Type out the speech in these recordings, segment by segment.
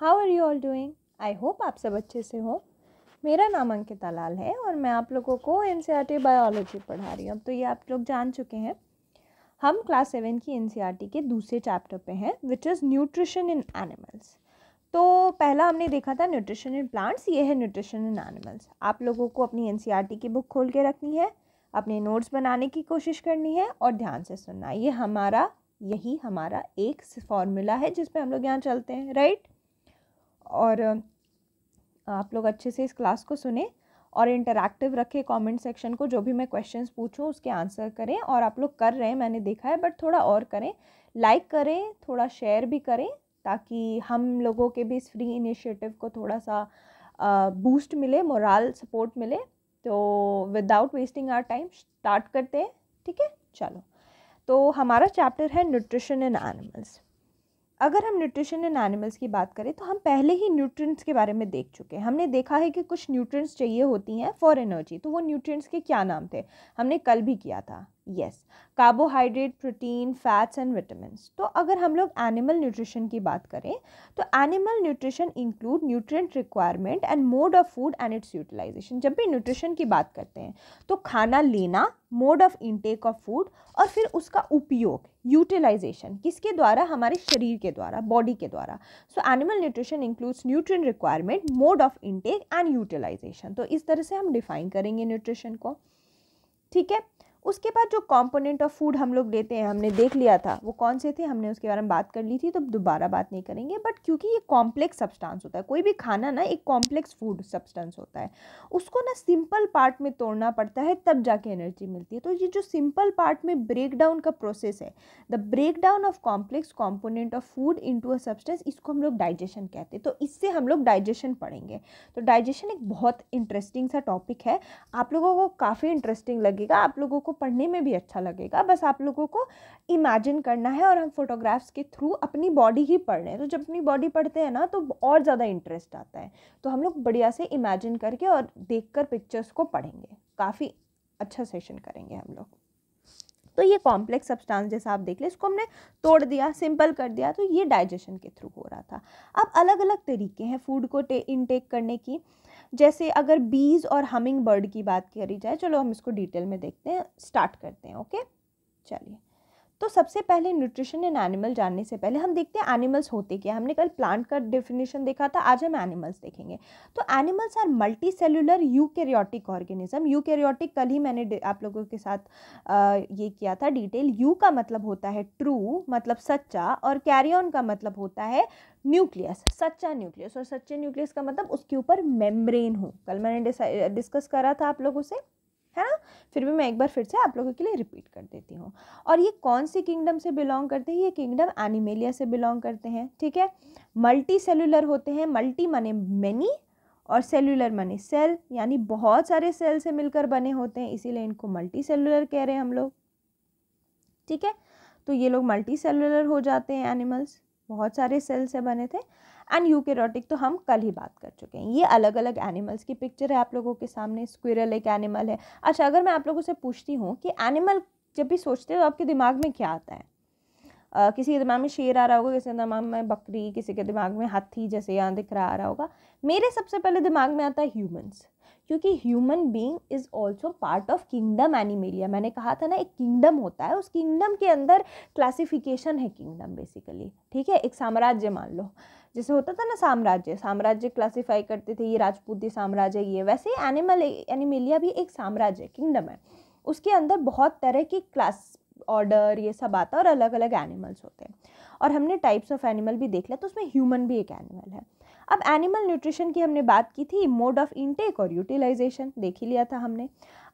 How are you all doing I hope आप सब अच्छे से हो मेरा नाम अंकिता लाल है और मैं आप लोगों को एन बायोलॉजी e पढ़ा रही हूँ अब तो ये आप लोग जान चुके हैं हम क्लास सेवन की एन e के दूसरे चैप्टर पे हैं which is nutrition in animals तो पहला हमने देखा था न्यूट्रिशन इन प्लांट्स ये है न्यूट्रिशन इन एनिमल्स आप लोगों को अपनी एन e की बुक खोल के रखनी है अपने नोट्स बनाने की कोशिश करनी है और ध्यान से सुनना ये हमारा यही हमारा एक फॉर्मूला है जिसपे हम लोग यहाँ चलते हैं राइट और आप लोग अच्छे से इस क्लास को सुने और इंटरैक्टिव रखें कमेंट सेक्शन को जो भी मैं क्वेश्चंस पूछूं उसके आंसर करें और आप लोग कर रहे हैं मैंने देखा है बट थोड़ा और करें लाइक करें थोड़ा शेयर भी करें ताकि हम लोगों के भी इस फ्री इनिशिएटिव को थोड़ा सा बूस्ट मिले मोरल सपोर्ट मिले तो without wasting our time start करते हैं ठीक है चलो तो हमारा चैप्टर है न्यूट्रिशन इन एनिमल्स अगर हम न्यूट्रिशन इन एनिमल्स की बात करें तो हम पहले ही न्यूट्रिएंट्स के बारे में देख चुके हैं हमने देखा है कि कुछ न्यूट्रिएंट्स चाहिए होती हैं फॉर एनर्जी तो वो न्यूट्रिएंट्स के क्या नाम थे हमने कल भी किया था yes carbohydrate protein fats and vitamin तो अगर हम लोग एनिमल न्यूट्रिशन की बात करें तो animal nutrition include nutrient requirement and mode of food and its utilisation जब भी न्यूट्रिशन की बात करते हैं तो खाना लेना mode of intake of food और फिर उसका उपयोग यूटिलाइजेशन किसके द्वारा हमारे शरीर के द्वारा बॉडी के द्वारा so animal nutrition includes nutrient requirement mode of intake and utilisation तो इस तरह से हम डिफाइन करेंगे न्यूट्रिशन को ठीक है उसके बाद जो कॉम्पोनेंट ऑफ फूड हम लोग लेते हैं हमने देख लिया था वो कौन से थे हमने उसके बारे में बात कर ली थी तो दोबारा बात नहीं करेंगे बट क्योंकि ये कॉम्प्लेक्स सब्सटेंस होता है कोई भी खाना ना एक कॉम्प्लेक्स फूड सब्सटेंस होता है उसको ना सिंपल पार्ट में तोड़ना पड़ता है तब जाके एनर्जी मिलती है तो ये जो सिंपल पार्ट में ब्रेक डाउन का प्रोसेस है the break down of complex component of food into a substance इसको हम लोग डाइजेशन कहते हैं तो इससे हम लोग डाइजेशन पढ़ेंगे तो डाइजेशन एक बहुत इंटरेस्टिंग सा टॉपिक है आप लोगों को काफ़ी इंटरेस्टिंग लगेगा आप लोगों को को पढ़ने में भी अच्छा लगेगा बस आप लोगों को इमेजिन करना है और हम फोटोग्राफ्स के थ्रू अपनी बॉडी ही पढ़ रहे हैं तो जब अपनी बॉडी पढ़ते हैं ना तो और ज़्यादा इंटरेस्ट आता है तो हम लोग बढ़िया से इमेजिन करके और देख कर पिक्चर्स को पढ़ेंगे काफ़ी अच्छा सेशन करेंगे हम लोग तो ये कॉम्प्लेक्स सब्सटेंस जैसा आप देख लें इसको हमने तोड़ दिया सिंपल कर दिया तो ये डाइजेशन के थ्रू हो रहा था अब अलग अलग तरीके हैं फूड को इनटेक करने की जैसे अगर बीज और हमिंग बर्ड की बात करी जाए चलो हम इसको डिटेल में देखते हैं स्टार्ट करते हैं ओके चलिए तो सबसे पहले न्यूट्रिशन इन एनिमल जानने से पहले हम देखते हैं एनिमल्स होते क्या हमने कल प्लांट का डेफिनेशन देखा था आज हम एनिमल्स देखेंगे तो animals are multicellular eukaryotic organism eukaryotic कल ही मैंने आप लोगों के साथ आ, ये किया था डिटेल यू का मतलब होता है ट्रू मतलब सच्चा और कैरियन का मतलब होता है न्यूक्लियस सच्चा न्यूक्लियस और सच्चे न्यूक्लियस का मतलब उसके ऊपर मेम्ब्रेन हो कल मैंने डिस्कस करा था आप लोगों से है ना फिर भी मैं एक बार फिर से आप लोगों के लिए रिपीट कर देती हूँ और ये कौन सी किंगडम से बिलोंग करते हैं ये किंगडम एनिमेलिया से बिलोंग करते हैं ठीक है मल्टी सेलुलर होते हैं मल्टी माने मैनी और सेलुलर माने सेल यानी बहुत सारे सेल से मिलकर बने होते हैं इसीलिए इनको मल्टी सेलुलर कह रहे हैं हम लोग ठीक है तो ये लोग मल्टी सेलुलर हो जाते हैं एनिमल्स बहुत सारे सेल से बने थे एंड यूकेरोटिक तो हम कल ही बात कर चुके हैं ये अलग अलग एनिमल्स की पिक्चर है आप लोगों के सामने स्क्विरल एक एनिमल है अच्छा अगर मैं आप लोगों से पूछती हूँ कि एनिमल जब भी सोचते हो तो आपके दिमाग में क्या आता है आ, किसी के दिमाग में शेर आ रहा होगा किसी के दिमाग में बकरी किसी के दिमाग में हाथी जैसे यहाँ दिख रहा आ रहा होगा मेरे सबसे पहले दिमाग में आता है ह्यूमन्स क्योंकि human being is also part of kingdom animalia मैंने कहा था ना एक किंगडम होता है उस किंगडम के अंदर क्लासिफिकेशन है किंगडम बेसिकली ठीक है एक साम्राज्य मान लो जैसे होता था ना साम्राज्य साम्राज्य क्लासीफाई करते थे ये राजपूती साम्राज्य है ये वैसे ही एनिमल एनिमेलिया भी एक साम्राज्य किंगडम है उसके अंदर बहुत तरह की क्लास ऑर्डर ये सब आता है और अलग अलग एनिमल्स होते हैं और हमने टाइप्स ऑफ एनिमल भी देख लिया तो उसमें ह्यूमन भी एक एनिमल है अब एनिमल न्यूट्रिशन की हमने बात की थी मोड ऑफ इनटेक और यूटिलाइजेशन देख ही लिया था हमने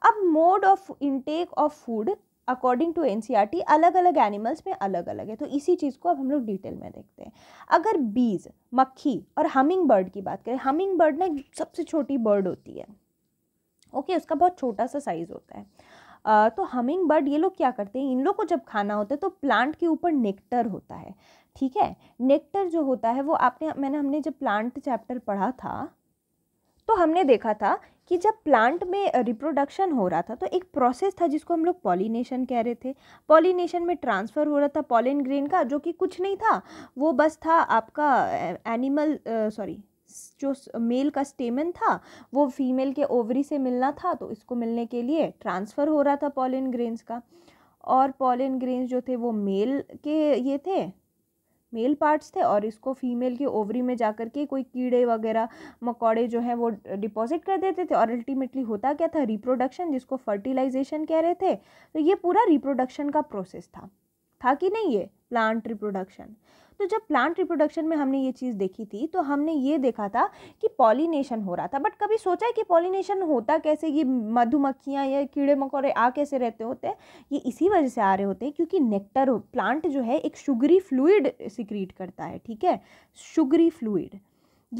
अब mode of intake of food according to an अलग अलग एनिमल्स में अलग अलग है तो इसी चीज़ को अब हम लोग डिटेल में देखते हैं अगर बीज मक्खी और हमिंग बर्ड की बात करें हमिंग बर्ड ना सबसे छोटी बर्ड होती है ओके okay, उसका बहुत छोटा सा साइज़ होता है आ, तो हमिंग बर्ड ये लोग क्या करते हैं इन लोग को जब खाना होता है तो प्लांट के ऊपर नेक्टर होता है ठीक है नेक्टर जो होता है वो आपने मैंने हमने जब प्लांट चैप्टर पढ़ा था तो हमने देखा था कि जब प्लांट में रिप्रोडक्शन हो रहा था तो एक प्रोसेस था जिसको हम लोग पॉलिनेशन कह रहे थे पॉलिनेशन में ट्रांसफ़र हो रहा था पॉलिन ग्रेन का जो कि कुछ नहीं था वो बस था आपका एनिमल सॉरी जो मेल का स्टेमन था वो फीमेल के ओवरी से मिलना था तो इसको मिलने के लिए ट्रांसफ़र हो रहा था पॉलिन ग्रेन्स का और पॉलिन ग्रेन्स जो थे वो मेल के ये थे मेल पार्ट्स थे और इसको फीमेल के ओवरी में जा कर के कोई कीड़े वगैरह मकौड़े जो हैं वो डिपॉजिट कर देते थे और अल्टीमेटली होता क्या था रिप्रोडक्शन जिसको फर्टिलाइजेशन कह रहे थे तो ये पूरा रिप्रोडक्शन का प्रोसेस था था कि नहीं ये प्लांट रिप्रोडक्शन तो जब प्लांट रिप्रोडक्शन में हमने ये चीज़ देखी थी तो हमने ये देखा था कि पॉलीनेशन हो रहा था बट कभी सोचा है कि पॉलीनेशन होता कैसे ये मधुमक्खियाँ या कीड़े मकोड़े आ कैसे रहते होते हैं ये इसी वजह से आ रहे होते हैं क्योंकि नेक्टर प्लांट जो है एक शुगरी फ्लूड सिक्रीट करता है ठीक है शुगरी फ्लूड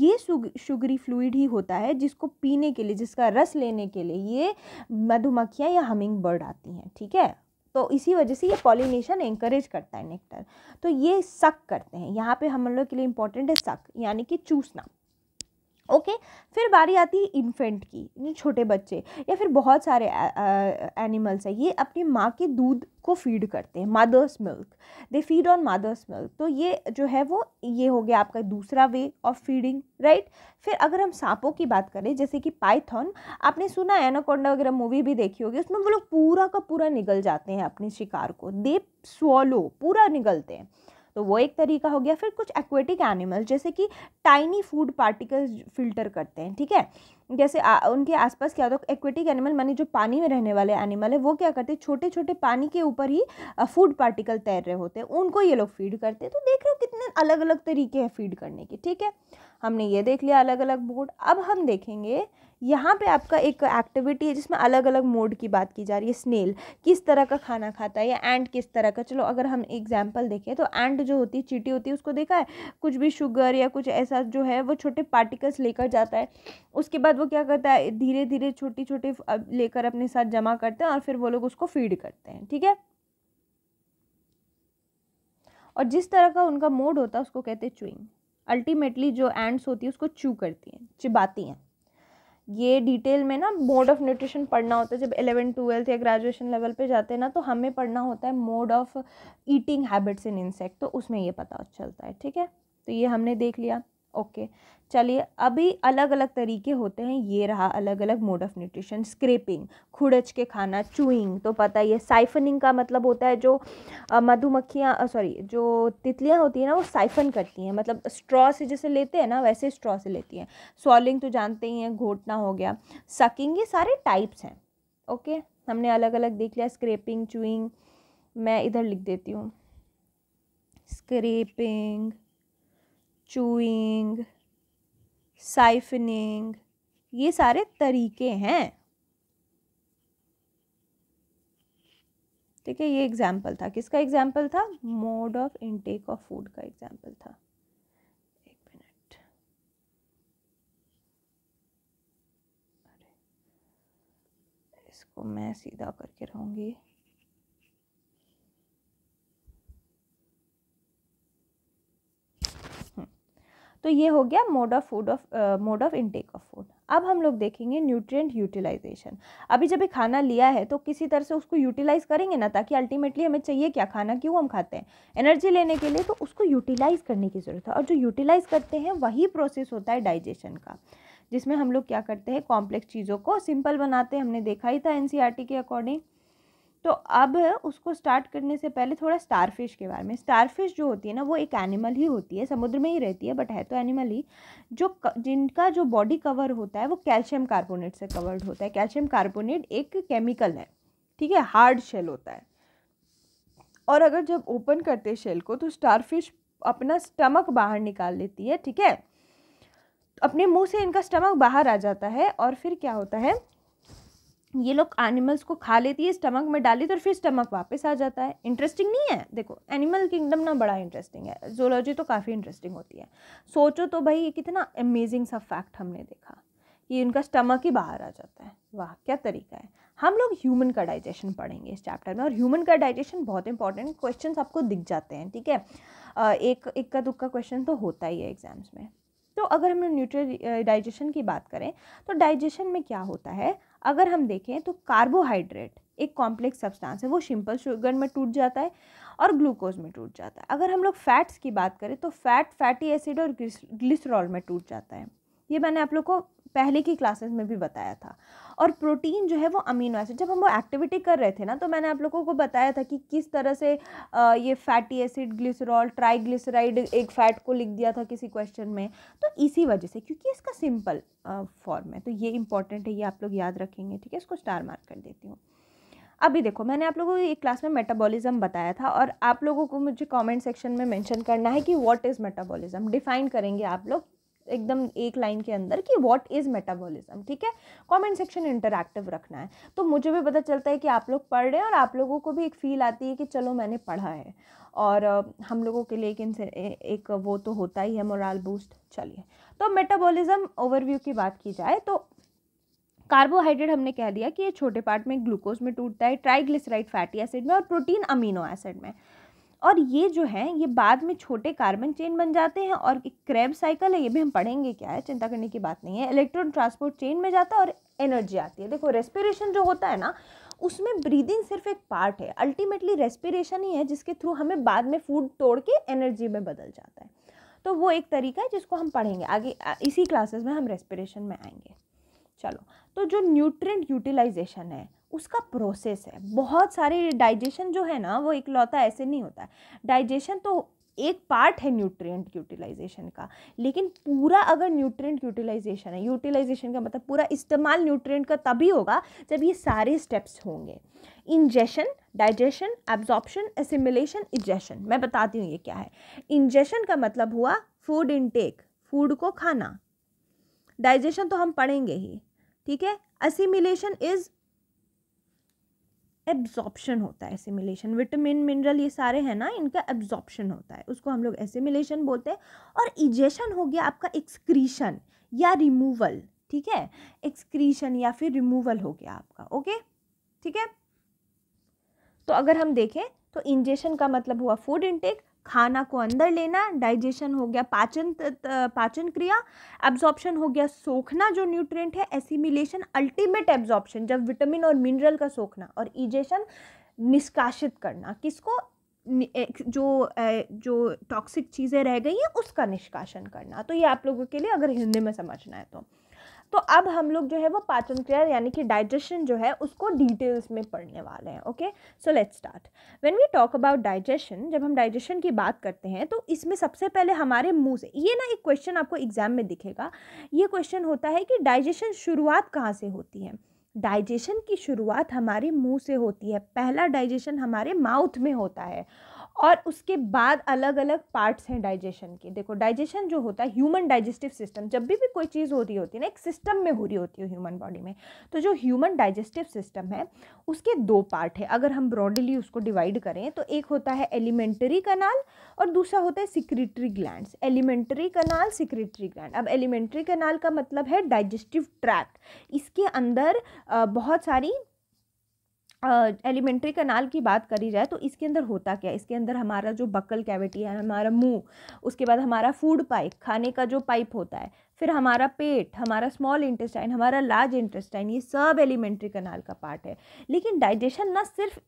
ये शुगरी फ्लूड ही होता है जिसको पीने के लिए जिसका रस लेने के लिए ये मधुमक्खियाँ या हमिंग बर्ड आती हैं ठीक है तो इसी वजह से ये पॉलिनेशन इंकरेज करता है नेक्टर तो ये सक करते हैं यहाँ पे हम लोग के लिए इंपॉर्टेंट है सक यानी कि चूसना ओके okay? फिर बारी आती है इन्फेंट की यानी छोटे बच्चे या फिर बहुत सारे एनिमल्स हैं ये अपनी माँ के दूध को फीड करते हैं mother's milk they feed on mother's milk तो ये जो है वो ये हो गया आपका दूसरा वे ऑफ फीडिंग राइट फिर अगर हम सांपों की बात करें जैसे कि पाइथन आपने सुना एनाकोंडा वगैरह मूवी भी देखी होगी उसमें वो लोग पूरा का पूरा निगल जाते हैं अपने शिकार को दे सोलो पूरा निगलते हैं तो वो एक तरीका हो गया फिर कुछ एक्वेटिक एनिमल जैसे कि टाइनी फूड पार्टिकल्स फिल्टर करते हैं ठीक है जैसे आ, उनके आसपास क्या होता है एक्वेटिक एनिमल माने जो पानी में रहने वाले एनिमल है वो क्या करते हैं छोटे छोटे पानी के ऊपर ही फूड पार्टिकल तैर रहे होते हैं उनको ये लोग फीड करते हैं तो देख रहे हो कितने अलग अलग तरीके हैं फीड करने के ठीक है हमने ये देख लिया अलग अलग बोर्ड अब हम देखेंगे यहाँ पे आपका एक एक्टिविटी है जिसमें अलग अलग मोड की बात की जा रही है स्नेल किस तरह का खाना खाता है या एंड किस तरह का चलो अगर हम एग्जाम्पल देखें तो एंड जो होती है चीटी होती है उसको देखा है कुछ भी शुगर या कुछ ऐसा जो है वो छोटे पार्टिकल्स लेकर जाता है उसके बाद वो क्या करता है धीरे धीरे छोटी छोटी लेकर अपने साथ जमा करते हैं और फिर वो लोग उसको फीड करते हैं ठीक है और जिस तरह का उनका मोड होता है उसको कहते हैं चुईंग अल्टीमेटली जो एंड्स होती है उसको चू करती हैं चिबाती हैं ये डिटेल में ना मोड ऑफ़ न्यूट्रिशन पढ़ना होता है जब एलेवन ट्वेल्थ या ग्रेजुएशन लेवल पे जाते हैं ना तो हमें पढ़ना होता है mode of eating habits in insect तो उसमें ये पता चलता है ठीक है तो ये हमने देख लिया ओके चलिए अभी अलग अलग तरीके होते हैं ये रहा अलग अलग मोड ऑफ न्यूट्रिशन स्क्रेपिंग खुड़च के खाना चूइंग तो पता ही है साइफनिंग का मतलब होता है जो मधुमक्खियाँ सॉरी जो तितलियाँ होती हैं ना वो साइफन करती हैं मतलब स्ट्रॉ से जैसे लेते हैं ना वैसे स्ट्रॉ से लेती हैं सॉलिंग तो जानते ही हैं घोटना हो गया सकिंग ये सारे टाइप्स हैं ओके हमने अलग अलग देख लिया स्क्रेपिंग चूइंग मैं इधर लिख देती हूँ स्क्रेपिंग चूइंग साइफनिंग ये सारे तरीके हैं ठीक है ये एग्जाम्पल था किसका एग्जाम्पल था mode of intake of food का एग्जाम्पल था एक मिनट अरे इसको मैं सीधा करके रहूँगी तो ये हो गया mode of food of mode of intake of food अब हम लोग देखेंगे न्यूट्रिएंट यूटिलाइजेशन अभी जब ये खाना लिया है तो किसी तरह से उसको यूटिलाइज करेंगे ना ताकि अल्टीमेटली हमें चाहिए क्या खाना क्यों हम खाते हैं एनर्जी लेने के लिए तो उसको यूटिलाइज करने की ज़रूरत है और जो यूटिलाइज करते हैं वही प्रोसेस होता है डाइजेशन का जिसमें हम लोग क्या करते हैं कॉम्प्लेक्स चीज़ों को सिंपल बनाते हैं हमने देखा ही था एन e के अकॉर्डिंग तो अब उसको स्टार्ट करने से पहले थोड़ा स्टारफिश के बारे में स्टारफिश जो होती है ना वो एक एनिमल ही होती है समुद्र में ही रहती है बट है तो एनिमल ही जो जिनका जो बॉडी कवर होता है वो कैल्शियम कार्बोनेट से कवर्ड होता है कैल्शियम कार्बोनेट एक केमिकल है ठीक है हार्ड शेल होता है और अगर जब ओपन करते शेल को तो स्टारफिश अपना स्टमक बाहर निकाल लेती है ठीक है अपने मुंह से इनका स्टमक बाहर आ जाता है और फिर क्या होता है ये लोग एनिमल्स को खा लेती है स्टमक में डाली तो फिर स्टमक वापस आ जाता है इंटरेस्टिंग नहीं है देखो एनिमल किंगडम ना बड़ा इंटरेस्टिंग है जोलॉजी तो काफ़ी इंटरेस्टिंग होती है सोचो तो भाई ये कितना अमेजिंग सा फैक्ट हमने देखा कि उनका स्टमक ही बाहर आ जाता है वाह क्या तरीका है हम लोग ह्यूमन का डाइजेशन पढ़ेंगे इस चैप्टर में और ह्यूमन का डाइजेशन बहुत इंपॉर्टेंट क्वेश्चन आपको दिख जाते हैं ठीक है एक इक्का दुक्का क्वेश्चन तो होता ही है एग्जाम्स में तो अगर हम न्यूट्रल डाइजेशन की बात करें तो डाइजेशन में क्या होता है अगर हम देखें तो कार्बोहाइड्रेट एक कॉम्प्लेक्स सब्सटेंस है वो सिंपल शुगर में टूट जाता है और ग्लूकोज में टूट जाता है अगर हम लोग फैट्स की बात करें तो फैट फैटी एसिड और ग्लिसरॉल में टूट जाता है ये मैंने आप लोग को पहले की क्लासेस में भी बताया था और प्रोटीन जो है वो अमीनो एसिड जब हम वो एक्टिविटी कर रहे थे ना तो मैंने आप लोगों को बताया था कि किस तरह से ये फैटी एसिड ग्लिसरॉल ट्राइग्लिसराइड एक फैट को लिख दिया था किसी क्वेश्चन में तो इसी वजह से क्योंकि इसका सिंपल फॉर्म है तो ये इंपॉर्टेंट है ये आप लोग याद रखेंगे ठीक है इसको स्टार मार्क कर देती हूँ अभी देखो मैंने आप लोगों को एक क्लास में मेटाबॉलिज्म बताया था और आप लोगों को मुझे कमेंट सेक्शन में मेंशन करना है कि व्हाट इज़ मेटाबॉलिज्म डिफाइन करेंगे आप लोग एकदम एक लाइन के अंदर कि व्हाट इज़ मेटाबॉलिज्म ठीक है कमेंट सेक्शन इंटरैक्टिव रखना है तो मुझे भी पता चलता है कि आप लोग पढ़ रहे हैं और आप लोगों को भी एक फ़ील आती है कि चलो मैंने पढ़ा है और हम लोगों के लिए एक एक वो तो होता ही है मोराल बूस्ट चलिए तो मेटाबॉलिज्म ओवरव्यू की बात की जाए तो कार्बोहाइड्रेट हमने कह दिया कि ये छोटे पार्ट में ग्लूकोज में टूटता है ट्राईग्लिसराइड फैटी एसिड में और प्रोटीन अमीनो एसिड में और ये जो है ये बाद में छोटे कार्बन चेन बन जाते हैं और एक क्रैब साइकिल है ये भी हम पढ़ेंगे क्या है चिंता करने की बात नहीं है इलेक्ट्रॉन ट्रांसपोर्ट चेन में जाता है और एनर्जी आती है देखो रेस्पिरेशन जो होता है ना उसमें ब्रीदिंग सिर्फ एक पार्ट है अल्टीमेटली रेस्पिरेशन ही है जिसके थ्रू हमें बाद में फूड तोड़ के एनर्जी में बदल जाता है तो वो एक तरीका है जिसको हम पढ़ेंगे आगे इसी क्लासेस में हम रेस्पिरेशन में आएंगे चलो तो जो न्यूट्रेंट यूटिलाइजेशन है उसका प्रोसेस है बहुत सारे डाइजेशन जो है ना वो इकलौता ऐसे नहीं होता है डाइजेशन तो एक पार्ट है न्यूट्रिएंट यूटिलाइजेशन का लेकिन पूरा अगर न्यूट्रिएंट यूटिलाइजेशन है यूटिलाइजेशन का मतलब पूरा इस्तेमाल न्यूट्रिएंट का तभी होगा जब ये सारे स्टेप्स होंगे ingestion digestion absorption assimilation egestion मैं बताती हूँ ये क्या है इंजेशन का मतलब हुआ फूड इनटेक फूड को खाना डाइजेशन तो हम पढ़ेंगे ही ठीक है असिमिलेशन इज एब्जॉर्प्शन होता है एसिमिलेशन विटामिन मिनरल ये सारे हैं ना इनका एब्जॉर्प्शन होता है उसको हम लोग एसिमिलेशन बोलते हैं और इजेशन हो गया आपका एक्सक्रीशन या रिमूवल ठीक है एक्सक्रीशन या फिर रिमूवल हो गया आपका ओके ठीक है तो अगर हम देखें तो इंजेशन का मतलब हुआ फूड इनटेक खाना को अंदर लेना डाइजेशन हो गया पाचन पाचन क्रिया एब्जॉर्प्शन हो गया सोखना जो न्यूट्रिएंट है एसिमिलेशन अल्टीमेट एब्जॉर्प्शन जब विटामिन और मिनरल का सोखना और इजेशन निष्कासित करना किसको जो जो टॉक्सिक चीज़ें रह गई हैं उसका निष्कासन करना तो ये आप लोगों के लिए अगर हिंदी में समझना है तो तो अब हम लोग जो है वो पाचन क्रिया यानी कि डाइजेशन जो है उसको डिटेल्स में पढ़ने वाले हैं okay so let's start when we talk about digestion जब हम डाइजेशन की बात करते हैं तो इसमें सबसे पहले हमारे मुंह से ये ना एक क्वेश्चन आपको एग्जाम में दिखेगा ये क्वेश्चन होता है कि डाइजेशन शुरुआत कहाँ से होती है डाइजेशन की शुरुआत हमारे मुंह से होती है पहला डाइजेशन हमारे माउथ में होता है और उसके बाद अलग अलग पार्ट्स हैं डाइजेशन के देखो डाइजेशन जो होता है ह्यूमन डाइजेस्टिव सिस्टम जब भी भी कोई चीज़ हो रही होती है ना एक सिस्टम में हो रही होती है ह्यूमन बॉडी में तो जो ह्यूमन डाइजेस्टिव सिस्टम है उसके दो पार्ट है अगर हम ब्रॉडली उसको डिवाइड करें तो एक होता है एलिमेंट्री कनाल और दूसरा होता है secretory gland alimentary canal secretory gland अब एलिमेंट्री कनाल का मतलब है डाइजेस्टिव ट्रैक्ट इसके अंदर बहुत सारी एलिमेंट्री कनाल की बात करी जाए तो इसके अंदर होता क्या है इसके अंदर हमारा जो बकल कैविटी है हमारा मुंह उसके बाद हमारा फूड पाइप खाने का जो पाइप होता है फिर हमारा पेट हमारा स्मॉल इंटेस्टाइन हमारा लार्ज इंटेस्टाइन ये सब एलिमेंट्री कनाल का पार्ट है लेकिन डाइजेशन ना सिर्फ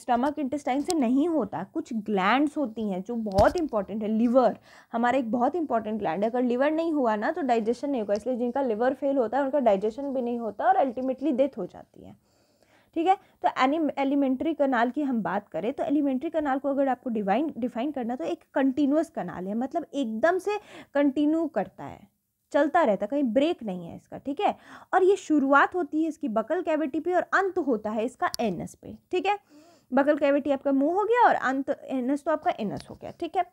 स्टमक इंटेस्टाइन से नहीं होता कुछ ग्लैंड्स होती हैं जो बहुत इंपॉर्टेंट है लिवर हमारा एक बहुत इंपॉर्टेंट ग्लैंड है अगर लीवर नहीं हुआ ना तो डाइजेशन नहीं होगा इसलिए जिनका लीवर फेल होता है उनका डाइजेशन भी नहीं होता और अल्टीमेटली डेथ हो जाती है ठीक है तो एलिमेंट्री कनाल की हम बात करें तो एलिमेंट्री कनाल को अगर आपको डिवाइन डिफाइन करना तो एक कंटिन्यूस कनाल है मतलब एकदम से कंटिन्यू करता है चलता रहता कहीं ब्रेक नहीं है इसका ठीक है और ये शुरुआत होती है इसकी बकल कैविटी पे और अंत होता है इसका एनस पे ठीक है बकल कैविटी आपका मुंह हो गया और अंत एनस तो आपका एनस हो गया ठीक है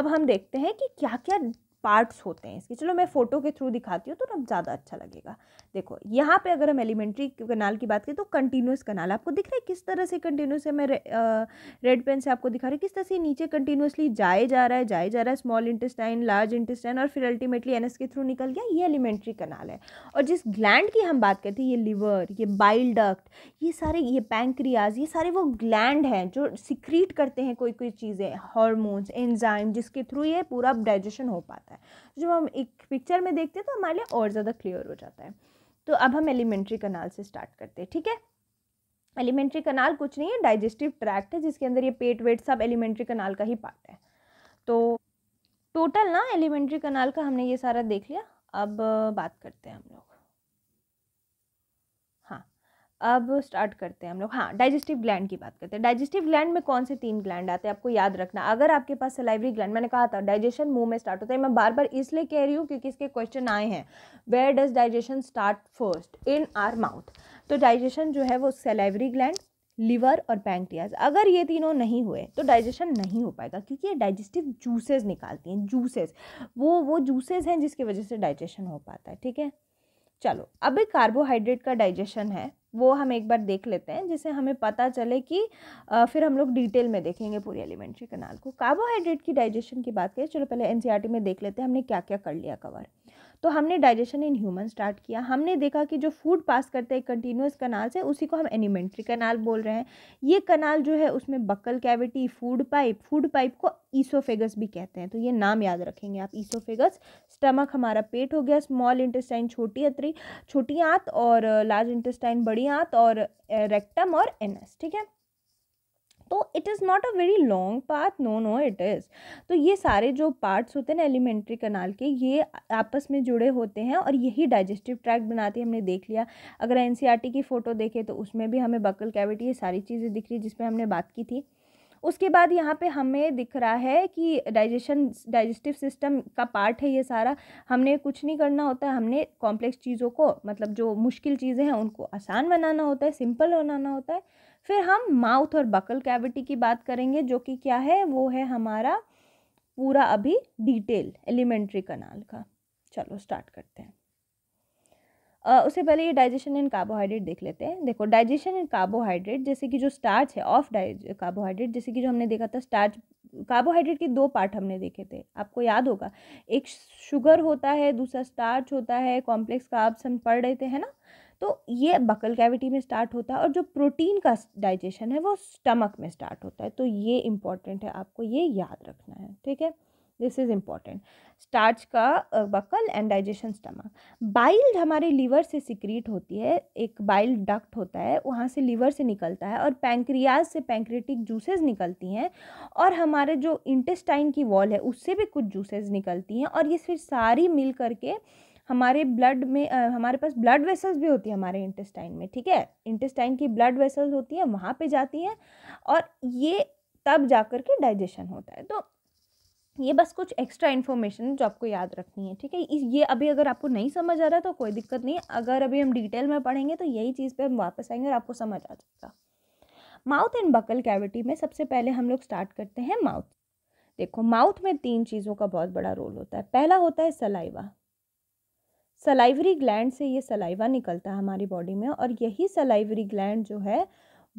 अब हम देखते हैं कि क्या क्या पार्ट्स होते हैं इसके चलो मैं फ़ोटो के थ्रू दिखाती हूँ तो ना ज़्यादा अच्छा लगेगा देखो यहाँ पे अगर हम एलिमेंट्री कनाल की बात करें तो कंटिन्यूस कनाल आपको दिख रहा है किस तरह से कंटिन्यूस है मैं रे, आ, रेड पेन से आपको दिखा रही हूँ किस तरह से नीचे कंटिन्यूसली जाए जा रहा है जाए जा रहा है स्मॉल इंटेस्टाइन लार्ज इंटेस्टाइन और फिर अल्टीमेटली एन के थ्रू निकल गया ये एलिमेंट्री कनाल है और जिस ग्लैंड की हम बात करते हैं ये लिवर ये बाइल डक्ट ये सारे ये पैंक्रियाज ये सारे वो ग्लैंड हैं जो सिक्रीट करते हैं कोई कोई चीज़ें हॉर्मोन्स एंजाइम जिसके थ्रू ये पूरा डाइजेशन हो पाता है जाता है तो जब हम एक पिक्चर में देखते हैं तो हमारे लिए और ज़्यादा क्लियर हो जाता है तो अब हम एलिमेंट्री कनाल से स्टार्ट करते हैं ठीक है एलिमेंट्री कनाल कुछ नहीं है डाइजेस्टिव ट्रैक्ट है जिसके अंदर ये पेट वेट सब एलिमेंट्री कनाल का ही पार्ट है तो टोटल ना एलिमेंट्री कनाल का हमने ये सारा देख लिया अब बात करते हैं हम लोग अब स्टार्ट करते हैं हम लोग हाँ डाइजेस्टिव ग्लैंड की बात करते हैं डाइजेस्टिव ग्लैंड में कौन से तीन ग्लैंड आते हैं आपको याद रखना अगर आपके पास सलाइवरी ग्लैंड मैंने कहा था डाइजेशन मुंह में स्टार्ट होता है मैं बार बार इसलिए कह रही हूँ क्योंकि इसके क्वेश्चन आए हैं where does digestion start first in our mouth तो डाइजेशन जो है वो सलाइवरी ग्लैंड लीवर और पैंक्रियाज अगर ये तीनों नहीं हुए तो डाइजेशन नहीं हो पाएगा क्योंकि ये डाइजेस्टिव जूसेज निकालती हैं जूसेज वो वो जूसेज हैं जिसकी वजह से डाइजेशन हो पाता है ठीक है चलो अब एक कार्बोहाइड्रेट का डाइजेशन है वो हम एक बार देख लेते हैं जिससे हमें पता चले कि आ, फिर हम लोग डिटेल में देखेंगे पूरी एलिमेंट्री कनाल को कार्बोहाइड्रेट की डाइजेशन की बात करें चलो पहले एन में देख लेते हैं हमने क्या क्या कर लिया कवर तो हमने डाइजेशन इन ह्यूमन स्टार्ट किया हमने देखा कि जो फूड पास करते हैं कंटिन्यूस कनाल से उसी को हम एनिमेंट्री कनाल बोल रहे हैं ये कनाल जो है उसमें buccal cavity food pipe food pipe को ईसोफेगस भी कहते हैं तो ये नाम याद रखेंगे आप ईसोफेगस स्टमक हमारा पेट हो गया स्मॉल इंटेस्टाइन छोटी अतरी छोटी आँत और लार्ज इंटेस्टाइन बड़ी आँत और रेक्टम और एनस ठीक है तो it is not a very long path no no it is तो ये सारे जो पार्ट्स होते हैं ना एलिमेंट्री कनाल के ये आपस में जुड़े होते हैं और यही डाइजेस्टिव ट्रैक बनाते हैं हमने देख लिया अगर एन e की फ़ोटो देखे तो उसमें भी हमें बकल कैविटी ये सारी चीज़ें दिख रही जिसमें हमने बात की थी उसके बाद यहाँ पे हमें दिख रहा है कि डाइजेशन डाइजेस्टिव सिस्टम का पार्ट है ये सारा हमने कुछ नहीं करना होता है हमने कॉम्प्लेक्स चीज़ों को मतलब जो मुश्किल चीज़ें हैं उनको आसान बनाना होता है सिंपल बनाना होता है फिर हम माउथ और बकल कैविटी की बात करेंगे जो कि क्या है वो है हमारा पूरा अभी डिटेल एलिमेंट्री कनाल का चलो स्टार्ट करते हैं Uh, उससे पहले ये डाइजेशन एंड कार्बोहाइड्रेट देख लेते हैं देखो डाइजेशन एंड कार्बोहाइड्रेट जैसे कि जो स्टार्च है ऑफ डाइज कार्बोहाइड्रेट जैसे कि जो हमने देखा था स्टार्च कार्बोहाइड्रेट के दो पार्ट हमने देखे थे आपको याद होगा एक शुगर होता है दूसरा स्टार्च होता है कॉम्प्लेक्स कार्ब्स हम पढ़ रहे थे है ना तो ये बकल कैविटी में स्टार्ट होता है और जो प्रोटीन का डाइजेशन है वो स्टमक में स्टार्ट होता है तो ये इम्पॉर्टेंट है आपको ये याद रखना है ठीक है दिस इज़ इम्पॉर्टेंट स्टार्च का buccal and digestion stomach bile हमारे लीवर से सिक्रीट होती है एक बाइल डक्ट होता है वहाँ से लीवर से निकलता है और पैंक्रियाज से पैंक्रेटिक जूसेस निकलती हैं और हमारे जो इंटेस्टाइन की वॉल है उससे भी कुछ जूसेस निकलती हैं और ये फिर सारी मिल करके के हमारे ब्लड में आ, हमारे पास ब्लड वेसल्स भी होती है हमारे इंटेस्टाइन में ठीक है इंटेस्टाइन की ब्लड वेसल्स होती हैं वहाँ पे जाती हैं और ये तब जा कर के डाइजेशन होता है तो ये बस कुछ एक्स्ट्रा इन्फॉर्मेशन जो आपको याद रखनी है ठीक है ये अभी अगर आपको नहीं समझ आ रहा तो कोई दिक्कत नहीं अगर अभी हम डिटेल में पढ़ेंगे तो यही चीज़ पर हम वापस आएंगे और आपको समझ आ जाएगा माउथ एंड बकल कैविटी में सबसे पहले हम लोग स्टार्ट करते हैं माउथ देखो माउथ में तीन चीज़ों का बहुत बड़ा रोल होता है पहला होता है सलाइवा सलाइवरी ग्लैंड से ये सलाइवा निकलता है हमारी बॉडी में और यही सलाइवरी ग्लैंड जो है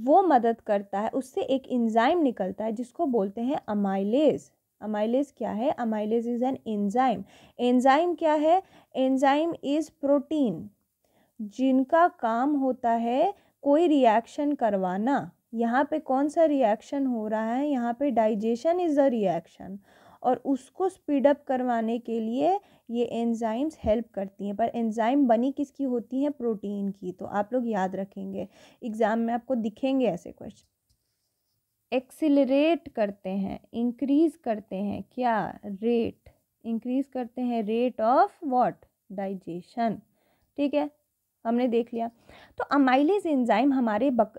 वो मदद करता है उससे एक इंजाइम निकलता है जिसको बोलते हैं अमाइलेज अमाइलेज क्या है amylase is an enzyme enzyme क्या है एंजाइम इज़ प्रोटीन जिनका काम होता है कोई रिएक्शन करवाना यहाँ पे कौन सा रिएक्शन हो रहा है यहाँ पे डाइजेशन इज़ अ रिएक्शन और उसको स्पीडअप करवाने के लिए ये एंजाइम्स हेल्प करती हैं पर एंजाइम बनी किसकी होती हैं प्रोटीन की तो आप लोग याद रखेंगे एग्ज़ाम में आपको दिखेंगे ऐसे क्वेश्चन एक्सिलरेट करते हैं इंक्रीज करते हैं क्या रेट इंक्रीज करते हैं रेट ऑफ व्हाट डाइजेशन ठीक है हमने देख लिया तो अमाइलेज एंजाइम हमारे बक,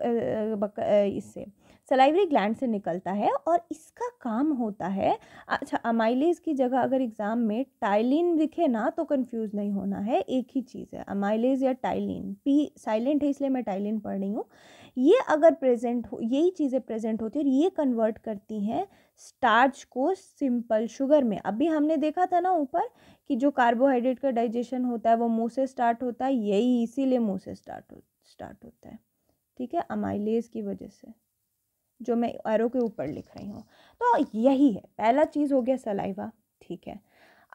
बक इससे सलाइवरी ग्लैंड से निकलता है और इसका काम होता है अच्छा अमाइलेज की जगह अगर एग्ज़ाम में टाइलिन दिखे ना तो कंफ्यूज नहीं होना है एक ही चीज़ है अमाइलेज या टाइलिन पी साइलेंट है इसलिए मैं टाइलिन पढ़ रही हूँ ये अगर प्रेजेंट हो यही चीज़ें प्रेजेंट होती है और ये कन्वर्ट करती हैं स्टार्च को सिंपल शुगर में अभी हमने देखा था ना ऊपर कि जो कार्बोहाइड्रेट का डाइजेशन होता है वो मुँह से स्टार्ट होता है यही इसीलिए मुँह से स्टार्ट हो स्टार्ट होता है ठीक है अमाइलेज की वजह से जो मैं एरो के ऊपर लिख रही हूँ तो यही है पहला चीज़ हो गया सलाइवा ठीक है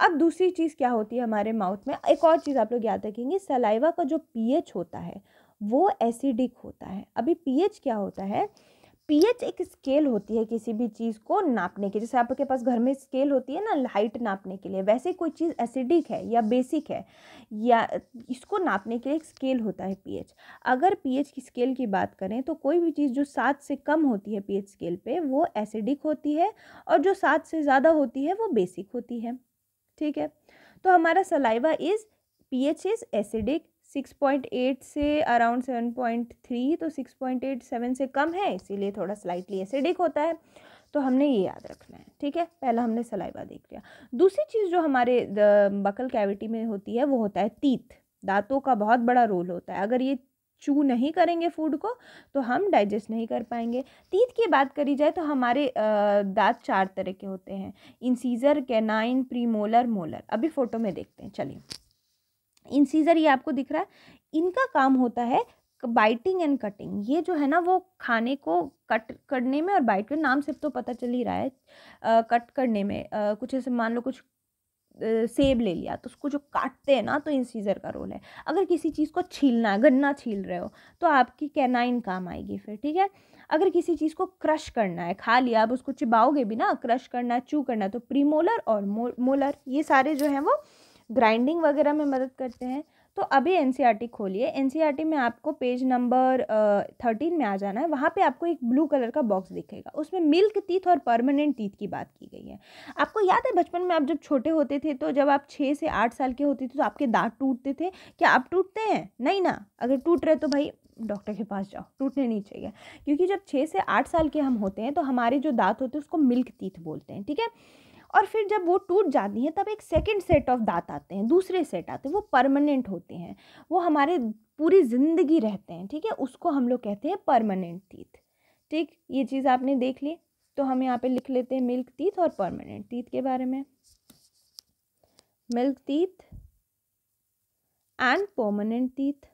अब दूसरी चीज़ क्या होती है हमारे माउथ में एक और चीज़ आप लोग याद रखेंगे सलाइवा का जो पीएच होता है वो एसिडिक होता है अभी पीएच क्या होता है पीएच एक स्केल होती है किसी भी चीज़ को नापने की जैसे आपके पास घर में स्केल होती है ना हाइट नापने के लिए वैसे कोई चीज़ एसिडिक है या बेसिक है या इसको नापने के लिए एक स्केल होता है पीएच अगर पीएच की स्केल की बात करें तो कोई भी चीज़ जो सात से कम होती है पीएच स्केल पे वो एसिडिक होती है और जो सात से ज़्यादा होती है वो बेसिक होती है ठीक है तो हमारा saliva is P is acidic six point eight से अराउंड सेवन पॉइंट थ्री तो सिक्स पॉइंट एट सेवन से कम है इसीलिए थोड़ा स्लाइटली एसिडिक होता है तो हमने ये याद रखना है ठीक है पहला हमने सलाइवा देख लिया दूसरी चीज़ जो हमारे बकल कैविटी में होती है वो होता है तीत दांतों का बहुत बड़ा रोल होता है अगर ये चू नहीं करेंगे फूड को तो हम डाइजेस्ट नहीं कर पाएंगे तीत की बात करी जाए तो हमारे दांत चार तरह के होते हैं इंसीजर कैनाइन प्रीमोलर मोलर अभी फ़ोटो में देखते हैं चलिए इंसीजर ये आपको दिख रहा है इनका काम होता है बाइटिंग एंड कटिंग ये जो है ना वो खाने को कट करने में और बाइट करने नाम से तो पता चल ही रहा है आ, कट करने में आ, कुछ ऐसे मान लो कुछ सेब ले लिया तो उसको जो काटते हैं ना तो इंसीजर का रोल है अगर किसी चीज़ को छीलना है गन्ना छील रहे हो तो आपकी कैनाइन काम आएगी फिर ठीक है अगर किसी चीज़ को क्रश करना है खा लिया अब उसको चिबाओगे भी ना क्रश करना है चू करना तो प्रीमोलर और मो मोलर ये सारे जो हैं वो ग्राइंडिंग वगैरह में मदद करते हैं तो अभी एन e खोलिए एन e में आपको पेज नंबर थर्टीन में आ जाना है वहाँ पे आपको एक ब्लू कलर का बॉक्स दिखेगा उसमें मिल्क तीथ और परमानेंट तीथ की बात की गई है आपको याद है बचपन में आप जब छोटे होते थे तो जब आप छः से आठ साल के होते थे तो आपके दांत टूटते थे क्या आप टूटते हैं नहीं ना अगर टूट रहे तो भाई डॉक्टर के पास जाओ टूटने नहीं चाहिए क्योंकि जब छः से आठ साल के हम होते हैं तो हमारे जो दांत होते हैं उसको मिल्क तीथ बोलते हैं ठीक है और फिर जब वो टूट जाती हैं तब एक सेकेंड सेट ऑफ दांत आते हैं दूसरे सेट आते हैं वो परमानेंट होते हैं वो हमारे पूरी ज़िंदगी रहते हैं ठीक है उसको हम लोग कहते हैं परमानेंट टीथ ठीक ये चीज़ आपने देख ली तो हम यहाँ पे लिख लेते हैं मिल्क टीथ और परमानेंट टीथ के बारे में milk teeth and permanent teeth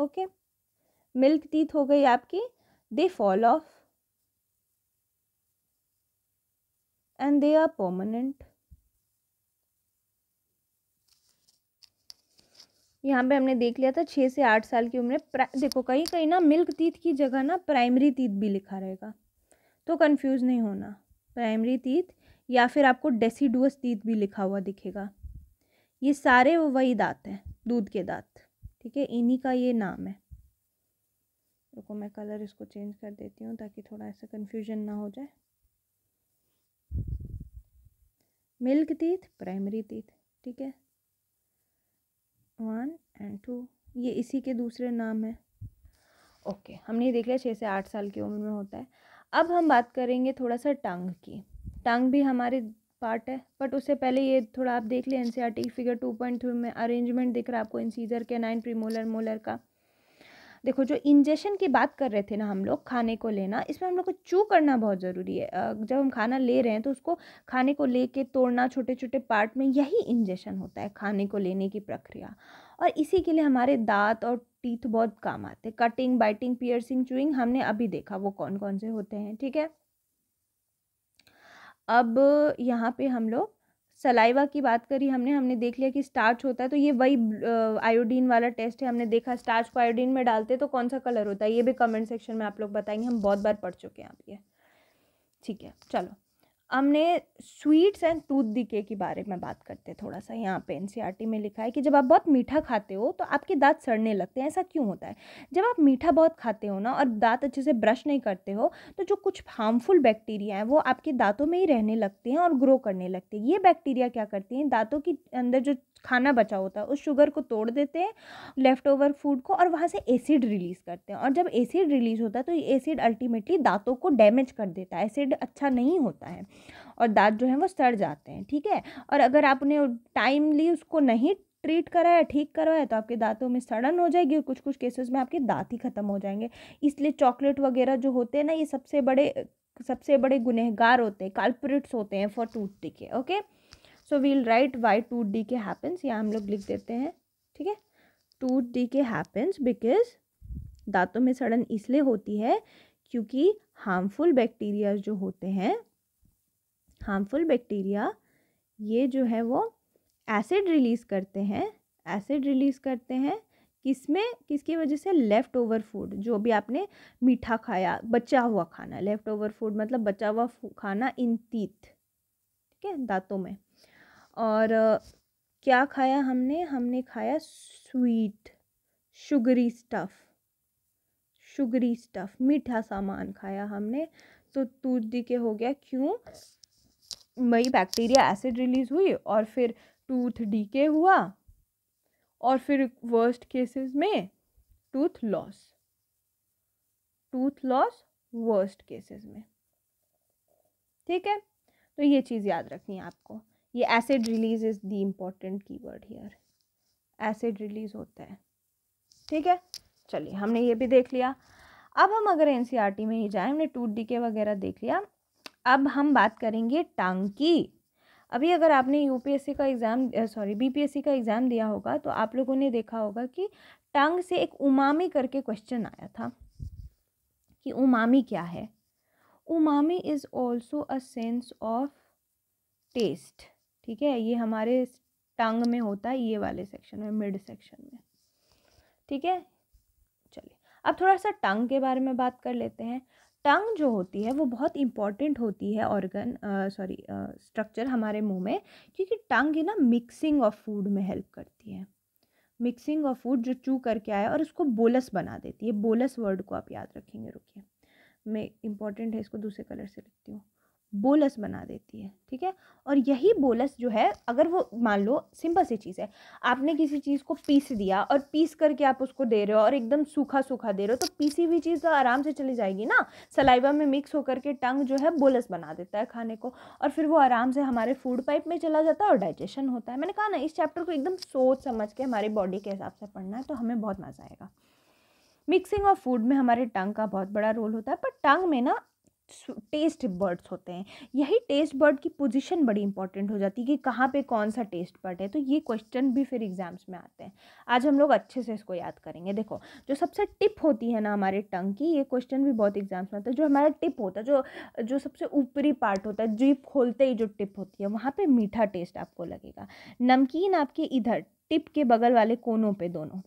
okay milk teeth हो गई आपकी they fall off and they are permanent यहाँ पे हमने देख लिया था छः से आठ साल की उम्र देखो कहीं कहीं ना मिल्क तीत की जगह ना प्राइमरी तीत भी लिखा रहेगा तो कंफ्यूज नहीं होना प्राइमरी तीत या फिर आपको डेसीडुअस तीत भी लिखा हुआ दिखेगा ये सारे वही दांत हैं दूध के दांत ठीक है इन्हीं का ये नाम है देखो मैं कलर इसको चेंज कर देती हूँ ताकि थोड़ा ऐसा कन्फ्यूजन ना हो जाए मिल्क टीथ प्राइमरी टीथ ठीक है वन एंड टू ये इसी के दूसरे नाम है ओके okay, हमने देख लिया छः से आठ साल की उम्र में होता है अब हम बात करेंगे थोड़ा सा टंग की टंग भी हमारे पार्ट है बट उससे पहले ये थोड़ा आप देख लें N C R T figure two point three में अरेंजमेंट दिख रहा है आपको इंसीजर के नाइन प्रीमोलर मोलर का देखो जो इंजेशन की बात कर रहे थे ना हम लोग खाने को लेना इसमें हम लोग को चू करना बहुत ज़रूरी है जब हम खाना ले रहे हैं तो उसको खाने को ले कर तोड़ना छोटे छोटे पार्ट में यही इंजेशन होता है खाने को लेने की प्रक्रिया और इसी के लिए हमारे दांत और टीथ बहुत काम आते हैं कटिंग बाइटिंग पियर्सिंग चूइंग हमने अभी देखा वो कौन कौन से होते हैं ठीक है अब यहाँ पे हम लोग सलाइवा की बात करी हमने हमने देख लिया कि स्टार्च होता है तो ये वही आयोडीन वाला टेस्ट है हमने देखा स्टार्च को आयोडीन में डालते तो कौन सा कलर होता है ये भी कमेंट सेक्शन में आप लोग बताएंगे हम बहुत बार पढ़ चुके हैं आप ये ठीक है चलो हमने स्वीट्स एंड टूथ डिके के बारे में बात करते हैं थोड़ा सा यहाँ पे एन e में लिखा है कि जब आप बहुत मीठा खाते हो तो आपके दांत सड़ने लगते हैं ऐसा क्यों होता है जब आप मीठा बहुत खाते हो ना और दांत अच्छे से ब्रश नहीं करते हो तो जो कुछ हार्मफुल बैक्टीरिया हैं वो आपके दांतों में ही रहने लगते हैं और ग्रो करने लगते हैं ये बैक्टीरिया क्या करती हैं दांतों के अंदर जो खाना बचा होता है उस शुगर को तोड़ देते हैं लेफ़्ट ओवर फूड को और वहाँ से एसिड रिलीज़ करते हैं और जब एसिड रिलीज़ होता है तो ये एसिड अल्टीमेटली दांतों को डैमेज कर देता है एसिड अच्छा नहीं होता है और दांत जो है वो सड़ जाते हैं ठीक है और अगर आपने टाइमली उसको नहीं ट्रीट कराया ठीक करवाया तो आपके दांतों में सड़न हो जाएगी और कुछ कुछ केसेस में आपके दांत ही ख़त्म हो जाएंगे इसलिए चॉकलेट वगैरह जो होते हैं ना ये सबसे बड़े सबसे बड़े गुनहगार होते हैं काल्परेट्स होते हैं फॉर टूथ के okay so we'll write why tooth decay happens या हम लोग लिख देते हैं ठीक है tooth decay happens because दांतों में सड़न इसलिए होती है क्योंकि हार्मफुल बैक्टीरिया जो होते हैं हार्मफुल बैक्टीरिया ये जो है वो एसिड रिलीज़ करते हैं एसिड रिलीज़ करते हैं किसमें किसकी वजह से लेफ़्ट ओवर फूड जो भी आपने मीठा खाया बचा हुआ खाना लेफ़्ट ओवर फूड मतलब बचा हुआ खाना इन तीत ठीक है दांतों में और क्या खाया हमने हमने खाया sweet sugary stuff sugary stuff मीठा सामान खाया हमने तो तूत दी के हो गया क्यों मई बैक्टीरिया एसिड रिलीज़ हुई और फिर टूथ डीके हुआ और फिर वर्स्ट केसेस में tooth loss tooth loss worst cases में ठीक है तो ये चीज़ याद रखनी है आपको ये acid release is the important key word here acid release होता है ठीक है चलिए हमने ये भी देख लिया अब हम अगर एन e में ही जाएं हमने टूट डी के वगैरह देख लिया अब हम बात करेंगे टांग की अभी अगर आपने यूपीएससी का एग्ज़ाम सॉरी बीपीएससी का एग्ज़ाम दिया होगा तो आप लोगों ने देखा होगा कि टांग से एक उमामी करके क्वेश्चन आया था कि उमामी क्या है umami is also a sense of taste ठीक है ये हमारे टांग में होता है ये वाले सेक्शन में मिड सेक्शन में ठीक है चलिए अब थोड़ा सा टांग के बारे में बात कर लेते हैं टंग जो होती है वो बहुत इम्पॉर्टेंट होती है ऑर्गन सॉरी स्ट्रक्चर हमारे मुंह में क्योंकि टंग ही ना मिक्सिंग ऑफ फूड में हेल्प करती है मिक्सिंग ऑफ फूड जो चू करके आया और उसको बोलस बना देती है बोलस वर्ड को आप याद रखेंगे रुकिए मैं इम्पॉर्टेंट है इसको दूसरे कलर से लिखती हूँ बोलस बना देती है ठीक है और यही बोलस जो है अगर वो मान लो सिंपल सी चीज़ है आपने किसी चीज़ को पीस दिया और पीस करके आप उसको दे रहे हो और एकदम सूखा सूखा दे रहे हो तो पीसी हुई चीज़ तो आराम से चली जाएगी ना सलाइवा में मिक्स होकर के टंग जो है बोलस बना देता है खाने को और फिर वो आराम से हमारे फूड पाइप में चला जाता है और डाइजेशन होता है मैंने कहा ना इस चैप्टर को एकदम सोच समझ के हमारी बॉडी के हिसाब से पढ़ना है तो हमें बहुत मज़ा आएगा मिक्सिंग ऑफ फूड में हमारे टंग का बहुत बड़ा रोल होता है पर टंग में ना टेस्ट बर्ड्स होते हैं यही टेस्ट बर्ड की पोजीशन बड़ी इंपॉर्टेंट हो जाती है कि कहाँ पे कौन सा टेस्ट बर्ड है तो ये क्वेश्चन भी फिर एग्ज़ाम्स में आते हैं आज हम लोग अच्छे से इसको याद करेंगे देखो जो सबसे टिप होती है ना हमारे टंग की ये क्वेश्चन भी बहुत एग्ज़ाम्स में आता है जो हमारा टिप होता है जो जो सबसे ऊपरी पार्ट होता है जीप खोलते ही जो टिप होती है वहाँ पर मीठा टेस्ट आपको लगेगा नमकीन आपके इधर टिप के बगल वाले कोनों पर दोनों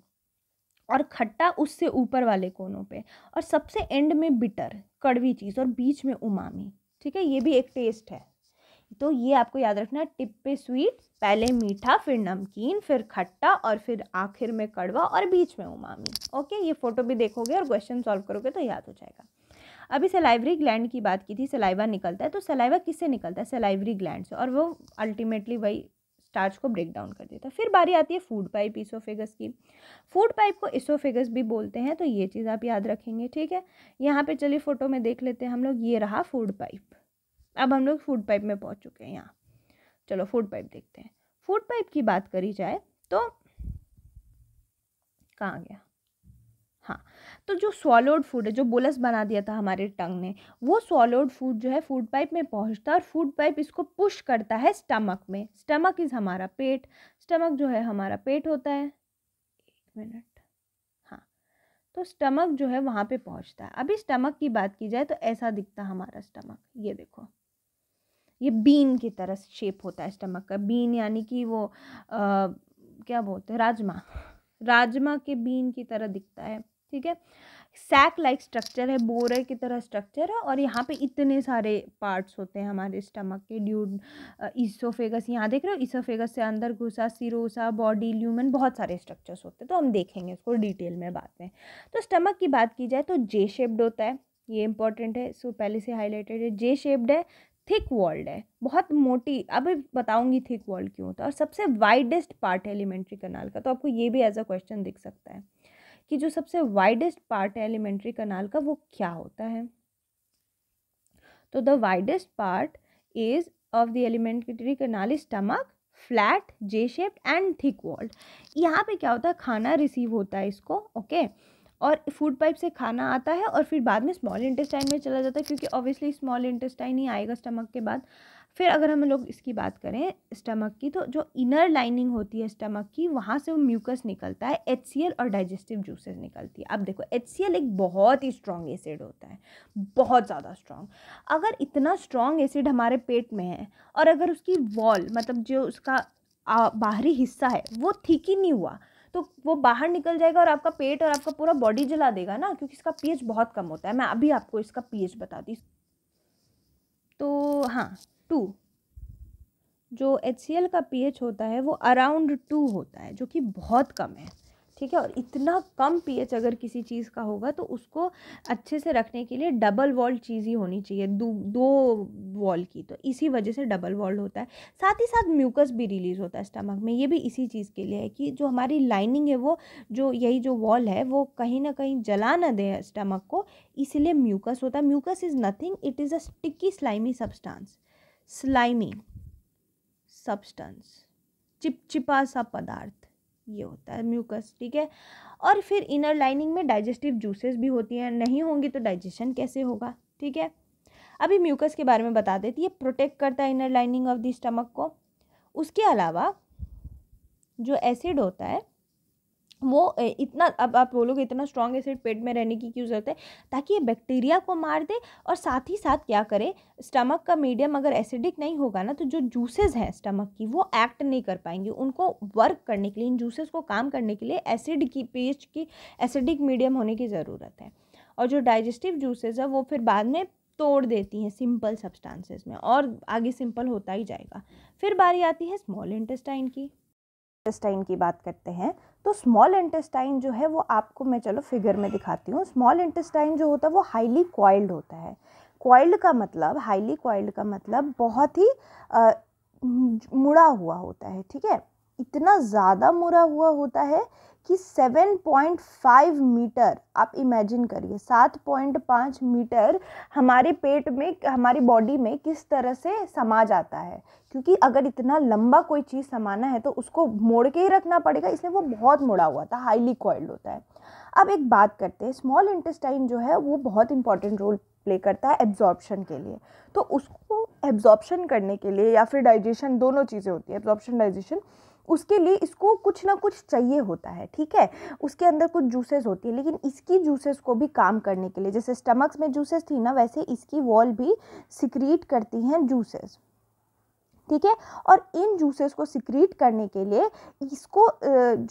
और खट्टा उससे ऊपर वाले कोनों पे और सबसे एंड में बिटर कड़वी चीज़ और बीच में उमामी ठीक है ये भी एक टेस्ट है तो ये आपको याद रखना टिप पे स्वीट पहले मीठा फिर नमकीन फिर खट्टा और फिर आखिर में कड़वा और बीच में उमामी ओके ये फ़ोटो भी देखोगे और क्वेश्चन सॉल्व करोगे तो याद हो जाएगा अभी सलाइवरी ग्लैंड की बात की थी सलाइवा निकलता है तो सलाइवा किससे निकलता है सलाइवरी ग्लैंड से और वो अल्टीमेटली वही स्टार्च को ब्रेक डाउन कर देता है फिर बारी आती है फूड पाइप इसोफेगस की फूड पाइप को इसोफेगस भी बोलते हैं तो ये चीज़ आप याद रखेंगे ठीक है यहाँ पे चलिए फ़ोटो में देख लेते हैं हम लोग ये रहा फूड पाइप अब हम लोग फूड पाइप में पहुँच चुके हैं यहाँ चलो फूड पाइप देखते हैं फूड पाइप की बात करी जाए तो कहाँ गया हाँ तो जो सॉलोड फूड है जो बोलस बना दिया था हमारे टंग ने वो सॉलोड फूड जो है फूड पाइप में पहुंचता है और फूड पाइप इसको पुश करता है स्टमक में स्टमक इज़ हमारा पेट स्टमक जो है हमारा पेट होता है एक मिनट हाँ तो स्टमक जो है वहाँ पे पहुँचता है अभी स्टमक की बात की जाए तो ऐसा दिखता हमारा स्टमक ये देखो ये बीन की तरह शेप होता है स्टमक का बीन यानी कि वो आ, क्या बोलते हैं राजमा राजमा के बीन की तरह दिखता है ठीक है सैक लाइक स्ट्रक्चर है बोरे की तरह स्ट्रक्चर है और यहाँ पे इतने सारे पार्ट्स होते हैं हमारे स्टमक के ड्यू इसोफेगस यहाँ देख रहे हो इसोफेगस से अंदर घुसा सिरोसा बॉडी ल्यूमन बहुत सारे स्ट्रक्चर्स होते हैं तो हम देखेंगे इसको डिटेल में बात में तो स्टमक की बात की जाए तो जे शेप्ड होता है ये इंपॉर्टेंट है सो पहले से हाईलाइटेड है जे शेप्ड है थिक वॉल्ड है बहुत मोटी अब बताऊंगी थिक वॉल्ड क्यों होता है और सबसे वाइडेस्ट पार्ट है एलिमेंट्री कनाल का तो आपको ये भी एज अ क्वेश्चन दिख सकता है कि जो सबसे वाइडेस्ट पार्ट है एलिमेंट्री कनाल का वो क्या होता है तो the widest part is of the alimentary canal is stomach flat J shaped and thick walled यहाँ पे क्या होता है खाना रिसीव होता है इसको ओके और फूड पाइप से खाना आता है और फिर बाद में स्मॉल इंटेस्टाइन में चला जाता है क्योंकि ऑब्वियसली स्मॉल इंटेस्टाइन ही आएगा स्टमक के बाद फिर अगर हम लोग इसकी बात करें स्टमक की तो जो इनर लाइनिंग होती है स्टमक की वहाँ से वो म्यूकस निकलता है एच और डाइजेस्टिव जूसेस निकलती है अब देखो एच एक बहुत ही स्ट्रॉन्ग एसिड होता है बहुत ज़्यादा स्ट्रॉन्ग अगर इतना स्ट्रॉन्ग एसिड हमारे पेट में है और अगर उसकी वॉल मतलब जो उसका बाहरी हिस्सा है वो ठीक ही नहीं हुआ तो वो बाहर निकल जाएगा और आपका पेट और आपका पूरा बॉडी जला देगा ना क्योंकि इसका पीएच बहुत कम होता है मैं अभी आपको इसका पीएच बताती तो हाँ टू जो एच का पी होता है वो अराउंड टू होता है जो कि बहुत कम है ठीक है और इतना कम पी अगर किसी चीज़ का होगा तो उसको अच्छे से रखने के लिए डबल वॉल्ड चीज़ ही होनी चाहिए दो दो वॉल की तो इसी वजह से डबल वॉल्ड होता है साथ ही साथ म्यूकस भी रिलीज़ होता है स्टमक में ये भी इसी चीज़ के लिए है कि जो हमारी लाइनिंग है वो जो यही जो वॉल है वो कहीं ना कहीं जला ना दे स्टमक को इसलिए म्यूकस होता है mucus is nothing it is a sticky slimy substance slimy substance चिपचिपा सा पदार्थ ये होता है म्यूकस ठीक है और फिर इनर लाइनिंग में डाइजेस्टिव जूसेस भी होती हैं नहीं होंगी तो डाइजेशन कैसे होगा ठीक है अभी म्यूकस के बारे में बता देती है प्रोटेक्ट करता है inner lining of the stomach को उसके अलावा जो एसिड होता है वो इतना अब आप बोलोगे इतना स्ट्रॉन्ग एसिड पेट में रहने की क्यों ज़रूरत है ताकि ये बैक्टीरिया को मार दे और साथ ही साथ क्या करे स्टमक का मीडियम अगर एसिडिक नहीं होगा ना तो जो जूसेस हैं स्टमक की वो एक्ट नहीं कर पाएंगे उनको वर्क करने के लिए इन जूसेस को काम करने के लिए एसिड की पेस्ट की एसिडिक मीडियम होने की ज़रूरत है और जो डाइजेस्टिव जूसेज़ है वो फिर बाद में तोड़ देती हैं सिंपल सब्सटांसेस में और आगे सिंपल होता ही जाएगा फिर बारी आती है स्मॉल इंटेस्टाइन की इंटेस्टाइन की बात करते हैं तो स्मॉल इंटेस्टाइन जो है वो आपको मैं चलो फिगर में दिखाती हूँ स्मॉल इंटेस्टाइन जो होता है वो हाईली क्वाइल्ड होता है क्वाइल्ड का मतलब हाईली क्वाइल्ड का मतलब बहुत ही आ, मुड़ा हुआ होता है ठीक है इतना ज़्यादा मुड़ा हुआ होता है कि 7.5 मीटर आप इमेजिन करिए 7.5 मीटर हमारे पेट में हमारी बॉडी में किस तरह से समा जाता है क्योंकि अगर इतना लंबा कोई चीज़ समाना है तो उसको मोड़ के ही रखना पड़ेगा इसलिए वो बहुत मुड़ा हुआ था हाईली कॉइल्ड होता है अब एक बात करते हैं स्मॉल इंटेस्टाइन जो है वो बहुत इंपॉर्टेंट रोल प्ले करता है एब्जॉर्बशन के लिए तो उसको एब्जॉर्बशन करने के लिए या फिर डाइजेशन दोनों चीज़ें होती है एब्जॉर्प्शन डाइजेशन उसके लिए इसको कुछ ना कुछ चाहिए होता है ठीक है उसके अंदर कुछ जूसेस होती है लेकिन इसकी जूसेस को भी काम करने के लिए जैसे स्टमक्स में जूसेस थी ना वैसे इसकी वॉल भी सिक्रीट करती हैं जूसेस ठीक है और इन जूसेस को सिक्रीट करने के लिए इसको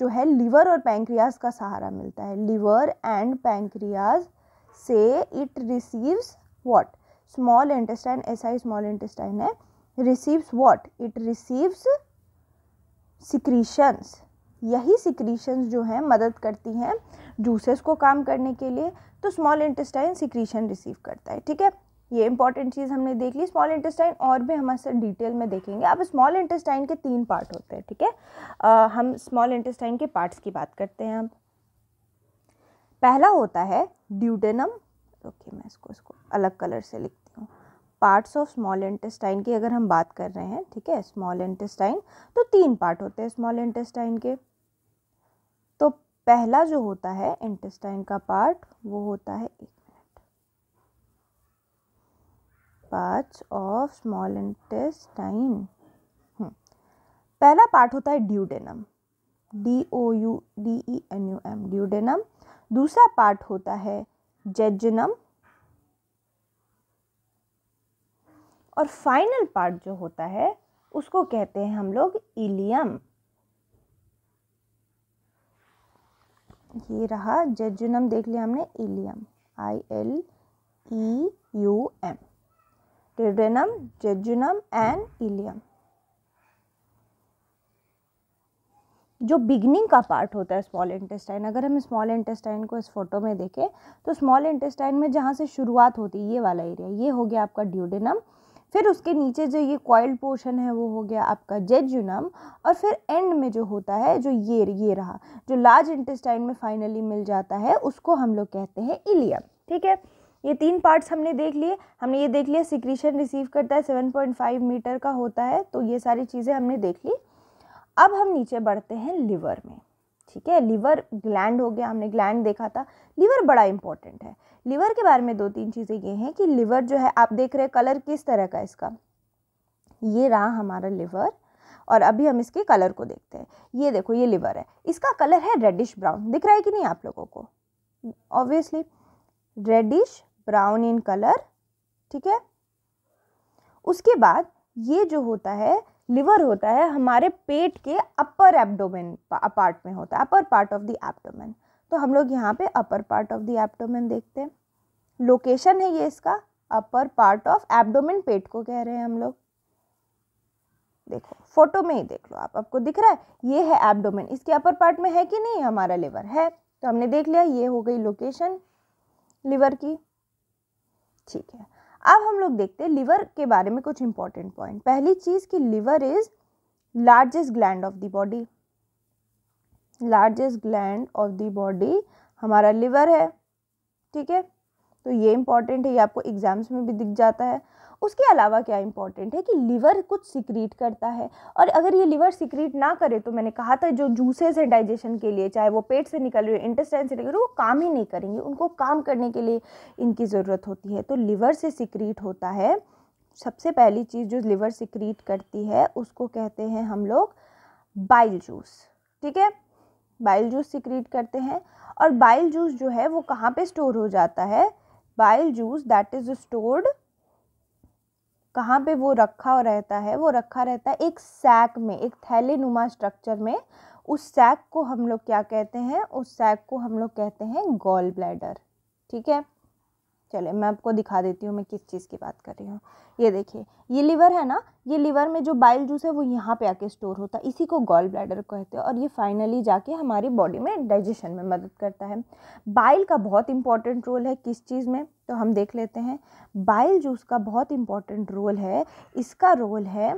जो है लीवर और पैंक्रियाज का सहारा मिलता है लीवर एंड पैंक्रियाज से it receives what small intestine ऐसा ही स्मॉल इंटेस्टाइन है receives what it receives secretions यही सिक्रीशंस जो हैं मदद करती हैं जूसेस को काम करने के लिए तो स्मॉल इंटेस्टाइन सिक्रीशन रिसीव करता है ठीक है ये इंपॉर्टेंट चीज़ हमने देख ली स्मॉल इंटेस्टाइन और भी हम असर डिटेल में देखेंगे अब स्मॉल इंटेस्टाइन के तीन पार्ट होते हैं ठीक है आ, हम स्मॉल इंटेस्टाइन के पार्ट्स की बात करते हैं हम पहला होता है ड्यूडेनम ओके मैं इसको इसको अलग कलर से लिख पार्ट्स ऑफ स्मॉल इंटेस्टाइन की अगर हम बात कर रहे हैं ठीक है स्मॉल इंटेस्टाइन तो तीन पार्ट होते हैं स्मॉल इंटेस्टाइन के तो पहला जो होता है इंटेस्टाइन का पार्ट वो होता है एक minute parts of small intestine पहला पार्ट होता है duodenum D O U D E N U M duodenum दूसरा पार्ट होता है जेजनम और फाइनल पार्ट जो होता है उसको कहते हैं हम लोग इलियम ये रहा जजुनम देख लिया हमने ileum I L E U M duodenum jejunum and ileum जो बिगनिंग का पार्ट होता है स्मॉल इंटेस्टाइन अगर हम स्मॉल इंटेस्टाइन को इस फोटो में देखें तो स्मॉल इंटेस्टाइन में जहाँ से शुरुआत होती है ये वाला एरिया ये हो गया आपका ड्यूडेनम फिर उसके नीचे जो ये कॉइल्ड पोर्शन है वो हो गया आपका जेजुनम और फिर एंड में जो होता है जो ये ये रहा जो लार्ज इंटेस्टाइन में फाइनली मिल जाता है उसको हम लोग कहते हैं इलियम ठीक है ये तीन पार्ट्स हमने देख लिए हमने ये देख लिया सिक्रीशन रिसीव करता है 7.5 मीटर का होता है तो ये सारी चीज़ें हमने देख ली अब हम नीचे बढ़ते हैं लिवर में ठीक है लीवर ग्लैंड हो गया हमने ग्लैंड देखा था लीवर बड़ा इंपॉर्टेंट है लीवर के बारे में दो तीन चीज़ें ये हैं कि लीवर जो है आप देख रहे हैं कलर किस तरह का इसका ये रहा हमारा लीवर और अभी हम इसके कलर को देखते हैं ये देखो ये लीवर है इसका कलर है रेडिश ब्राउन दिख रहा है कि नहीं आप लोगों को obviously reddish brown in colour ठीक है उसके बाद ये जो होता है लिवर होता है हमारे पेट के अपर एब्डोमेन पार्ट में होता है upper part of the abdomen तो हम लोग यहाँ पे upper part of the abdomen देखते हैं लोकेशन है ये इसका अपर पार्ट ऑफ एब्डोमेन पेट को कह रहे हैं हम लोग देखो फोटो में ही देख लो आप आपको दिख रहा है ये है एब्डोमेन इसके अपर पार्ट में है कि नहीं हमारा लिवर है तो हमने देख लिया ये हो गई लोकेशन लिवर की ठीक है अब हम लोग देखते हैं लिवर के बारे में कुछ इंपॉर्टेंट पॉइंट पहली चीज़ कि liver is largest gland of the body largest gland of the body हमारा लिवर है ठीक है तो ये इंपॉर्टेंट है ये आपको एग्जाम्स में भी दिख जाता है उसके अलावा क्या इंपॉर्टेंट है कि लीवर कुछ सिक्रीट करता है और अगर ये लीवर सिक्रीट ना करे तो मैंने कहा था जो जूसेस हैं डाइजेशन के लिए चाहे वो पेट से निकल रहे हो इंटेस्टाइन से निकल रहे वो काम ही नहीं करेंगे उनको काम करने के लिए इनकी ज़रूरत होती है तो लीवर से सिक्रीट होता है सबसे पहली चीज़ जो लीवर सिक्रीट करती है उसको कहते हैं हम लोग बाइल जूस ठीक है बाइल जूस सिक्रीट करते हैं और बाइल जूस जो है वो कहाँ पे स्टोर हो जाता है bile juice that is stored कहाँ पे वो रखा रहता है वो रखा रहता है एक सैक में एक थैले नुमा स्ट्रक्चर में उस सैक को हम लोग क्या कहते हैं उस सैक को हम लोग कहते हैं गॉल ब्लैडर ठीक है चले मैं आपको दिखा देती हूँ मैं किस चीज़ की बात कर रही हूँ ये देखिए ये लीवर है ना ये लीवर में जो बाइल जूस है वो यहाँ पे आके स्टोर होता है इसी को गॉल ब्लैडर कहते हैं और ये फाइनली जाके हमारी बॉडी में डाइजेशन में मदद करता है बाइल का बहुत इंपॉर्टेंट रोल है किस चीज़ में तो हम देख लेते हैं बाइल जूस का बहुत इंपॉर्टेंट रोल है इसका रोल है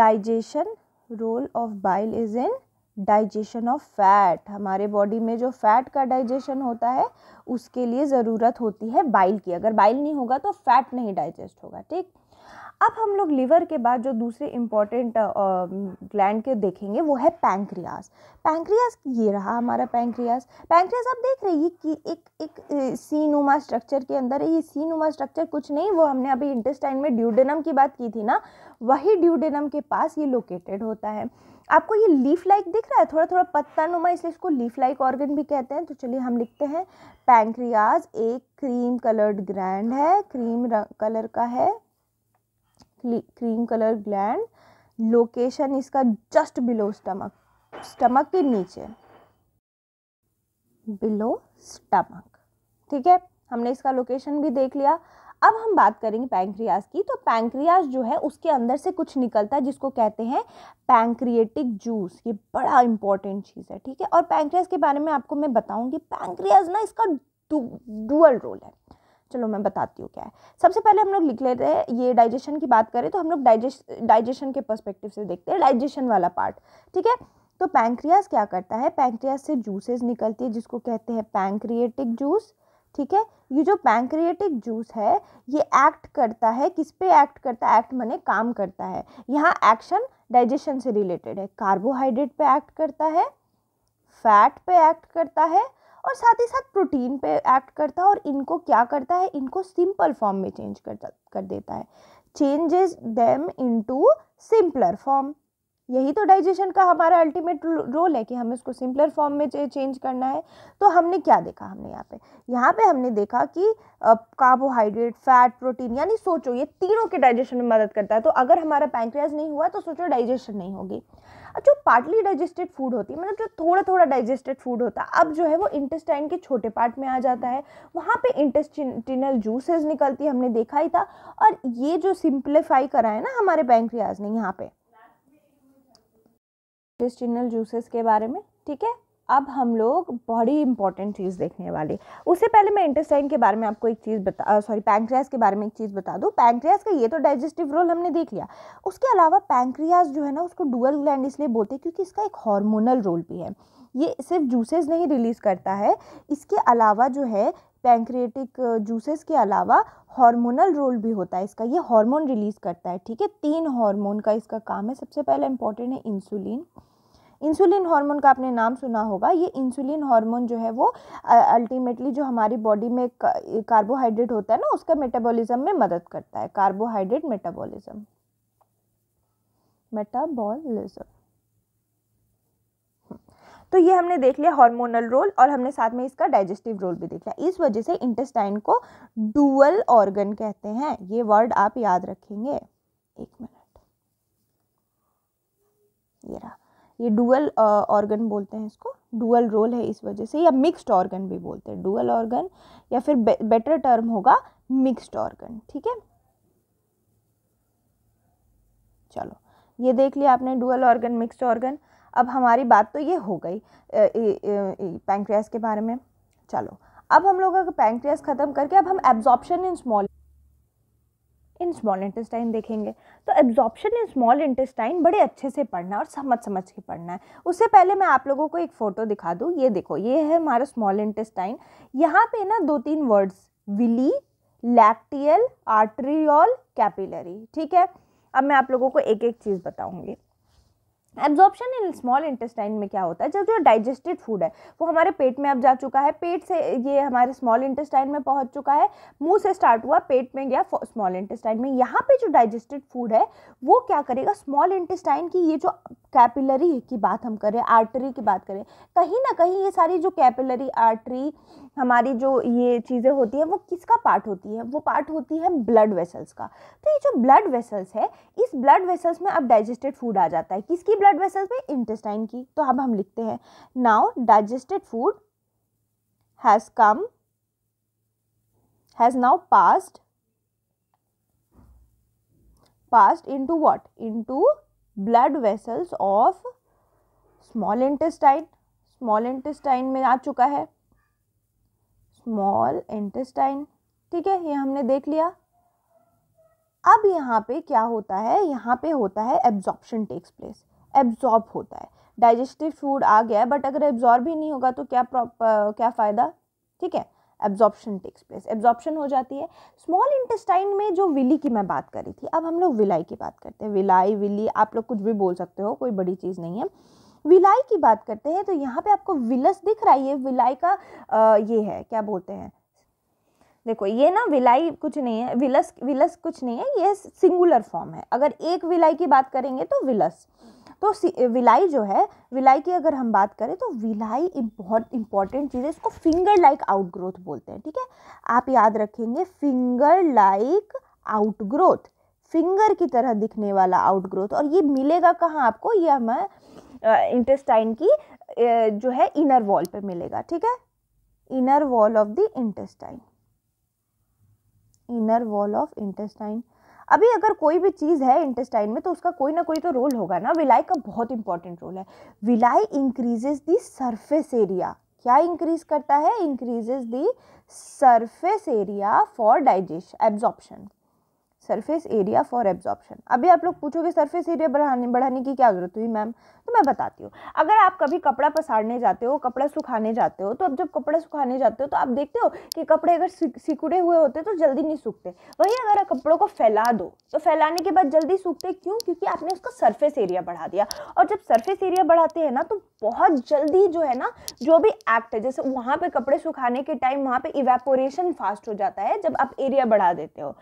digestion role of bile is in digestion of fat हमारे बॉडी में जो फैट का डाइजेशन होता है उसके लिए ज़रूरत होती है बाइल की अगर बाइल नहीं होगा तो फैट नहीं डाइजेस्ट होगा ठीक अब हम लोग लीवर के बाद जो दूसरे इम्पॉर्टेंट ग्लैंड के देखेंगे वो है पैंक्रियास पैंक्रियास ये रहा हमारा पैंक्रियास पैंक्रियास आप देख रहे हैं कि एक एक सी नुमा स्ट्रक्चर के अंदर है ये सी नुमा स्ट्रक्चर कुछ नहीं वो हमने अभी इंटेस्टाइन में ड्यूडेनम की बात की थी ना वही ड्यूडेनम के पास ये लोकेटेड होता है आपको ये लीफ लाइक दिख रहा है थोड़ा थोड़ा पत्ता नुमा इसलिए इसको लीफ लाइक ऑर्गन भी कहते हैं तो चलिए हम लिखते हैं पैंक्रियाज एक क्रीम कलर्ड ग्रैंड है क्रीम कलर का है क्रीम कलर ग्लैंड लोकेशन इसका जस्ट बिलो स्टमक स्टमक के नीचे बिलो स्टमक ठीक है हमने इसका लोकेशन भी देख लिया अब हम बात करेंगे पैंक्रियाज की तो पैंक्रियाज जो है उसके अंदर से कुछ निकलता है जिसको कहते हैं पैंक्रिएटिक जूस ये बड़ा इंपॉर्टेंट चीज़ है ठीक है और पैंक्रियाज के बारे में आपको मैं बताऊंगी पैंक्रियाज ना इसका डुअल रोल है चलो मैं बताती हूँ क्या है सबसे पहले हम लोग लिख लेते हैं ये डाइजेशन की बात करें तो हम लोग डाइजेस्ट डाइजेशन के परस्पेक्टिव से देखते हैं डाइजेशन वाला पार्ट ठीक है तो पैंक्रियाज क्या करता है पैंक्रियाज से जूसेस निकलती है जिसको कहते हैं पैंक्रिएटिक जूस ठीक है ये जो पैंक्रिएटिक जूस है ये एक्ट करता है किस पे एक्ट करता है एक्ट मने काम करता है यहाँ एक्शन डाइजेशन से रिलेटेड है कार्बोहाइड्रेट पे एक्ट करता है फैट पे एक्ट करता है और साथ ही साथ प्रोटीन पे एक्ट करता है और इनको क्या करता है इनको सिंपल फॉर्म में चेंज कर कर देता है changes them into simpler form यही तो डाइजेशन का हमारा अल्टीमेट रोल है कि हमें इसको सिंपलर फॉर्म में चेंज करना है तो हमने क्या देखा हमने यहाँ पे यहाँ पे हमने देखा कि कार्बोहाइड्रेट फैट प्रोटीन यानी सोचो ये तीनों के डाइजेशन में मदद करता है तो अगर हमारा पैंक्रियाज नहीं हुआ तो सोचो डाइजेशन नहीं होगी जो पार्टली डाइजेस्टेड फूड होती है मतलब जो थोड़ा थोड़ा डाइजेस्टेड फूड होता है अब जो है वो इंटेस्टाइन के छोटे पार्ट में आ जाता है वहाँ पे इंटेस्टिनल जूसेस निकलती है हमने देखा ही था और ये जो सिंप्लीफाई करा है ना हमारे पैंक्रियाज ने यहाँ पे इंटेस्टिनल जूसेस के बारे में ठीक है अब हम लोग बड़ी इंपॉर्टेंट चीज़ देखने वाले उससे पहले मैं इंटेस्टाइन के बारे में आपको एक चीज़ बता सॉरी पैंक्रियाज के बारे में एक चीज़ बता दूँ पैंक्रियाज का ये तो डाइजेस्टिव रोल हमने देख लिया उसके अलावा पैंक्रियाज जो है ना उसको डुअल ग्लैंड इसलिए बोलते हैं क्योंकि इसका एक हार्मोनल रोल भी है ये सिर्फ जूसेस नहीं रिलीज़ करता है इसके अलावा जो है पैंक्रेटिक जूसेस के अलावा हार्मोनल रोल भी होता है इसका ये हार्मोन रिलीज़ करता है ठीक है तीन हार्मोन का इसका काम है सबसे पहला इंपॉर्टेंट है इंसुलिन इंसुलिन हार्मोन का आपने नाम सुना होगा ये इंसुलिन हार्मोन जो है वो अल्टीमेटली जो हमारी बॉडी में कार्बोहाइड्रेट होता है ना उसका मेटाबॉलिज्म में मदद करता है कार्बोहाइड्रेट मेटाबॉलिज्म मेटाबॉलिज्म हम्म, तो ये हमने देख लिया हार्मोनल रोल और हमने साथ में इसका डाइजेस्टिव रोल भी देख लिया इस वजह से इंटेस्टाइन को डुअल ऑर्गन कहते हैं ये वर्ड आप याद रखेंगे एक मिनट ये रहा ये डुअल ऑर्गन uh, बोलते हैं इसको डुअल रोल है इस वजह से या मिक्स्ड ऑर्गन भी बोलते हैं डुअल ऑर्गन या फिर बे, बेटर टर्म होगा मिक्स्ड ऑर्गन ठीक है चलो ये देख लिया आपने डुअल ऑर्गन मिक्स्ड ऑर्गन अब हमारी बात तो ये हो गई पैंक्रियास के बारे में चलो अब हम लोग अगर पैंक्रियास ख़त्म करके अब हम absorption in small in small intestine देखेंगे तो एब्जॉर्प्शन इन स्मॉल इंटेस्टाइन बड़े अच्छे से पढ़ना है और समझ समझ के पढ़ना है उससे पहले मैं आप लोगों को एक फ़ोटो दिखा दूँ ये देखो ये है हमारा स्मॉल इंटेस्टाइन यहाँ पे ना दो तीन words villi lacteal arterial capillary ठीक है अब मैं आप लोगों को एक एक चीज़ बताऊँगी एब्जॉर्प्शन इन स्मॉल इंटेस्टाइन में क्या होता है जब जो डाइजेस्टेड फूड है वो हमारे पेट में अब जा चुका है पेट से ये हमारे स्मॉल इंटेस्टाइन में पहुंच चुका है मुंह से स्टार्ट हुआ पेट में गया स्मॉल इंटेस्टाइन में यहाँ पे जो डाइजेस्टेड फूड है वो क्या करेगा स्मॉल इंटेस्टाइन की ये जो कैपिलरी की बात हम करें आर्टरी की बात करें कहीं ना कहीं ये सारी जो कैपिलरी आर्टरी हमारी जो ये चीज़ें होती है वो किसका पार्ट होती है वो पार्ट होती है ब्लड वेसल्स का तो ये जो ब्लड वेसल्स है इस ब्लड वेसल्स में अब डाइजेस्टेड फूड आ जाता है किसकी ब्लड वेसल्स में इंटेस्टाइन की तो अब हम लिखते हैं now digested food has come has now passed passed into what into blood vessels of small intestine small intestine में आ चुका है स्मॉल इंटेस्टाइन ठीक है ये हमने देख लिया अब यहाँ पे क्या होता है यहाँ पे होता है एब्जॉर्प्शन टेक्स प्लेस एब्जॉर्ब होता है डाइजेस्टिव फूड आ गया है बट अगर एब्जॉर्ब ही नहीं होगा तो क्या प्रॉप क्या फ़ायदा ठीक है एब्जॉर्प्शन टेक्स प्लेस एब्जॉर्प्शन हो जाती है स्मॉल इंटेस्टाइन में जो विली की मैं बात कर रही थी अब हम लोग विलाई की बात करते हैं विलाई विली आप लोग कुछ भी बोल सकते हो कोई बड़ी चीज़ नहीं है विलाई की बात करते हैं तो यहाँ पे आपको विलस दिख रहा है ये विलाई का आ, ये है क्या बोलते हैं देखो ये ना विलाई कुछ नहीं है विलस विलस कुछ नहीं है ये सिंगुलर फॉर्म है अगर एक विलाई की बात करेंगे तो विलस तो विलाई जो है विलाई की अगर हम बात करें तो विलाई बहुत इंपॉर्टेंट चीज़ है इसको फिंगर लाइक आउटग्रोथ बोलते हैं ठीक है थीके? आप याद रखेंगे फिंगर लाइक आउटग्रोथ फिंगर की तरह दिखने वाला आउटग्रोथ और ये मिलेगा कहाँ आपको ये मैं इंटेस्टाइन की जो है इनर वॉल पे मिलेगा ठीक है inner wall of the intestine inner wall of intestine अभी अगर कोई भी चीज़ है इंटेस्टाइन में तो उसका कोई ना कोई तो रोल होगा ना विलाई का बहुत इंपॉर्टेंट रोल है villi increases the surface area क्या इंक्रीज करता है increases the surface area for digestion absorption surface area for absorption अभी आप लोग पूछोगे सरफेस एरिया बढ़ाने बढ़ाने की क्या जरूरत हुई मैम तो मैं बताती हूँ अगर आप कभी कपड़ा पसारने जाते हो कपड़ा सुखाने जाते हो तो अब जब कपड़ा सुखाने जाते हो तो आप देखते हो कि कपड़े अगर सिकुड़े हुए होते तो जल्दी नहीं सूखते वही अगर कपड़ों को फैला दो तो फैलाने के बाद जल्दी सूखते क्यों क्योंकि आपने उसका सरफेस एरिया बढ़ा दिया और जब सरफेस एरिया बढ़ाते हैं ना तो बहुत जल्दी जो है ना जो भी एक्ट है जैसे वहाँ पर कपड़े सुखाने के टाइम वहाँ पर इवेपोरेशन फास्ट हो जाता है जब आप एरिया बढ़ा देते हो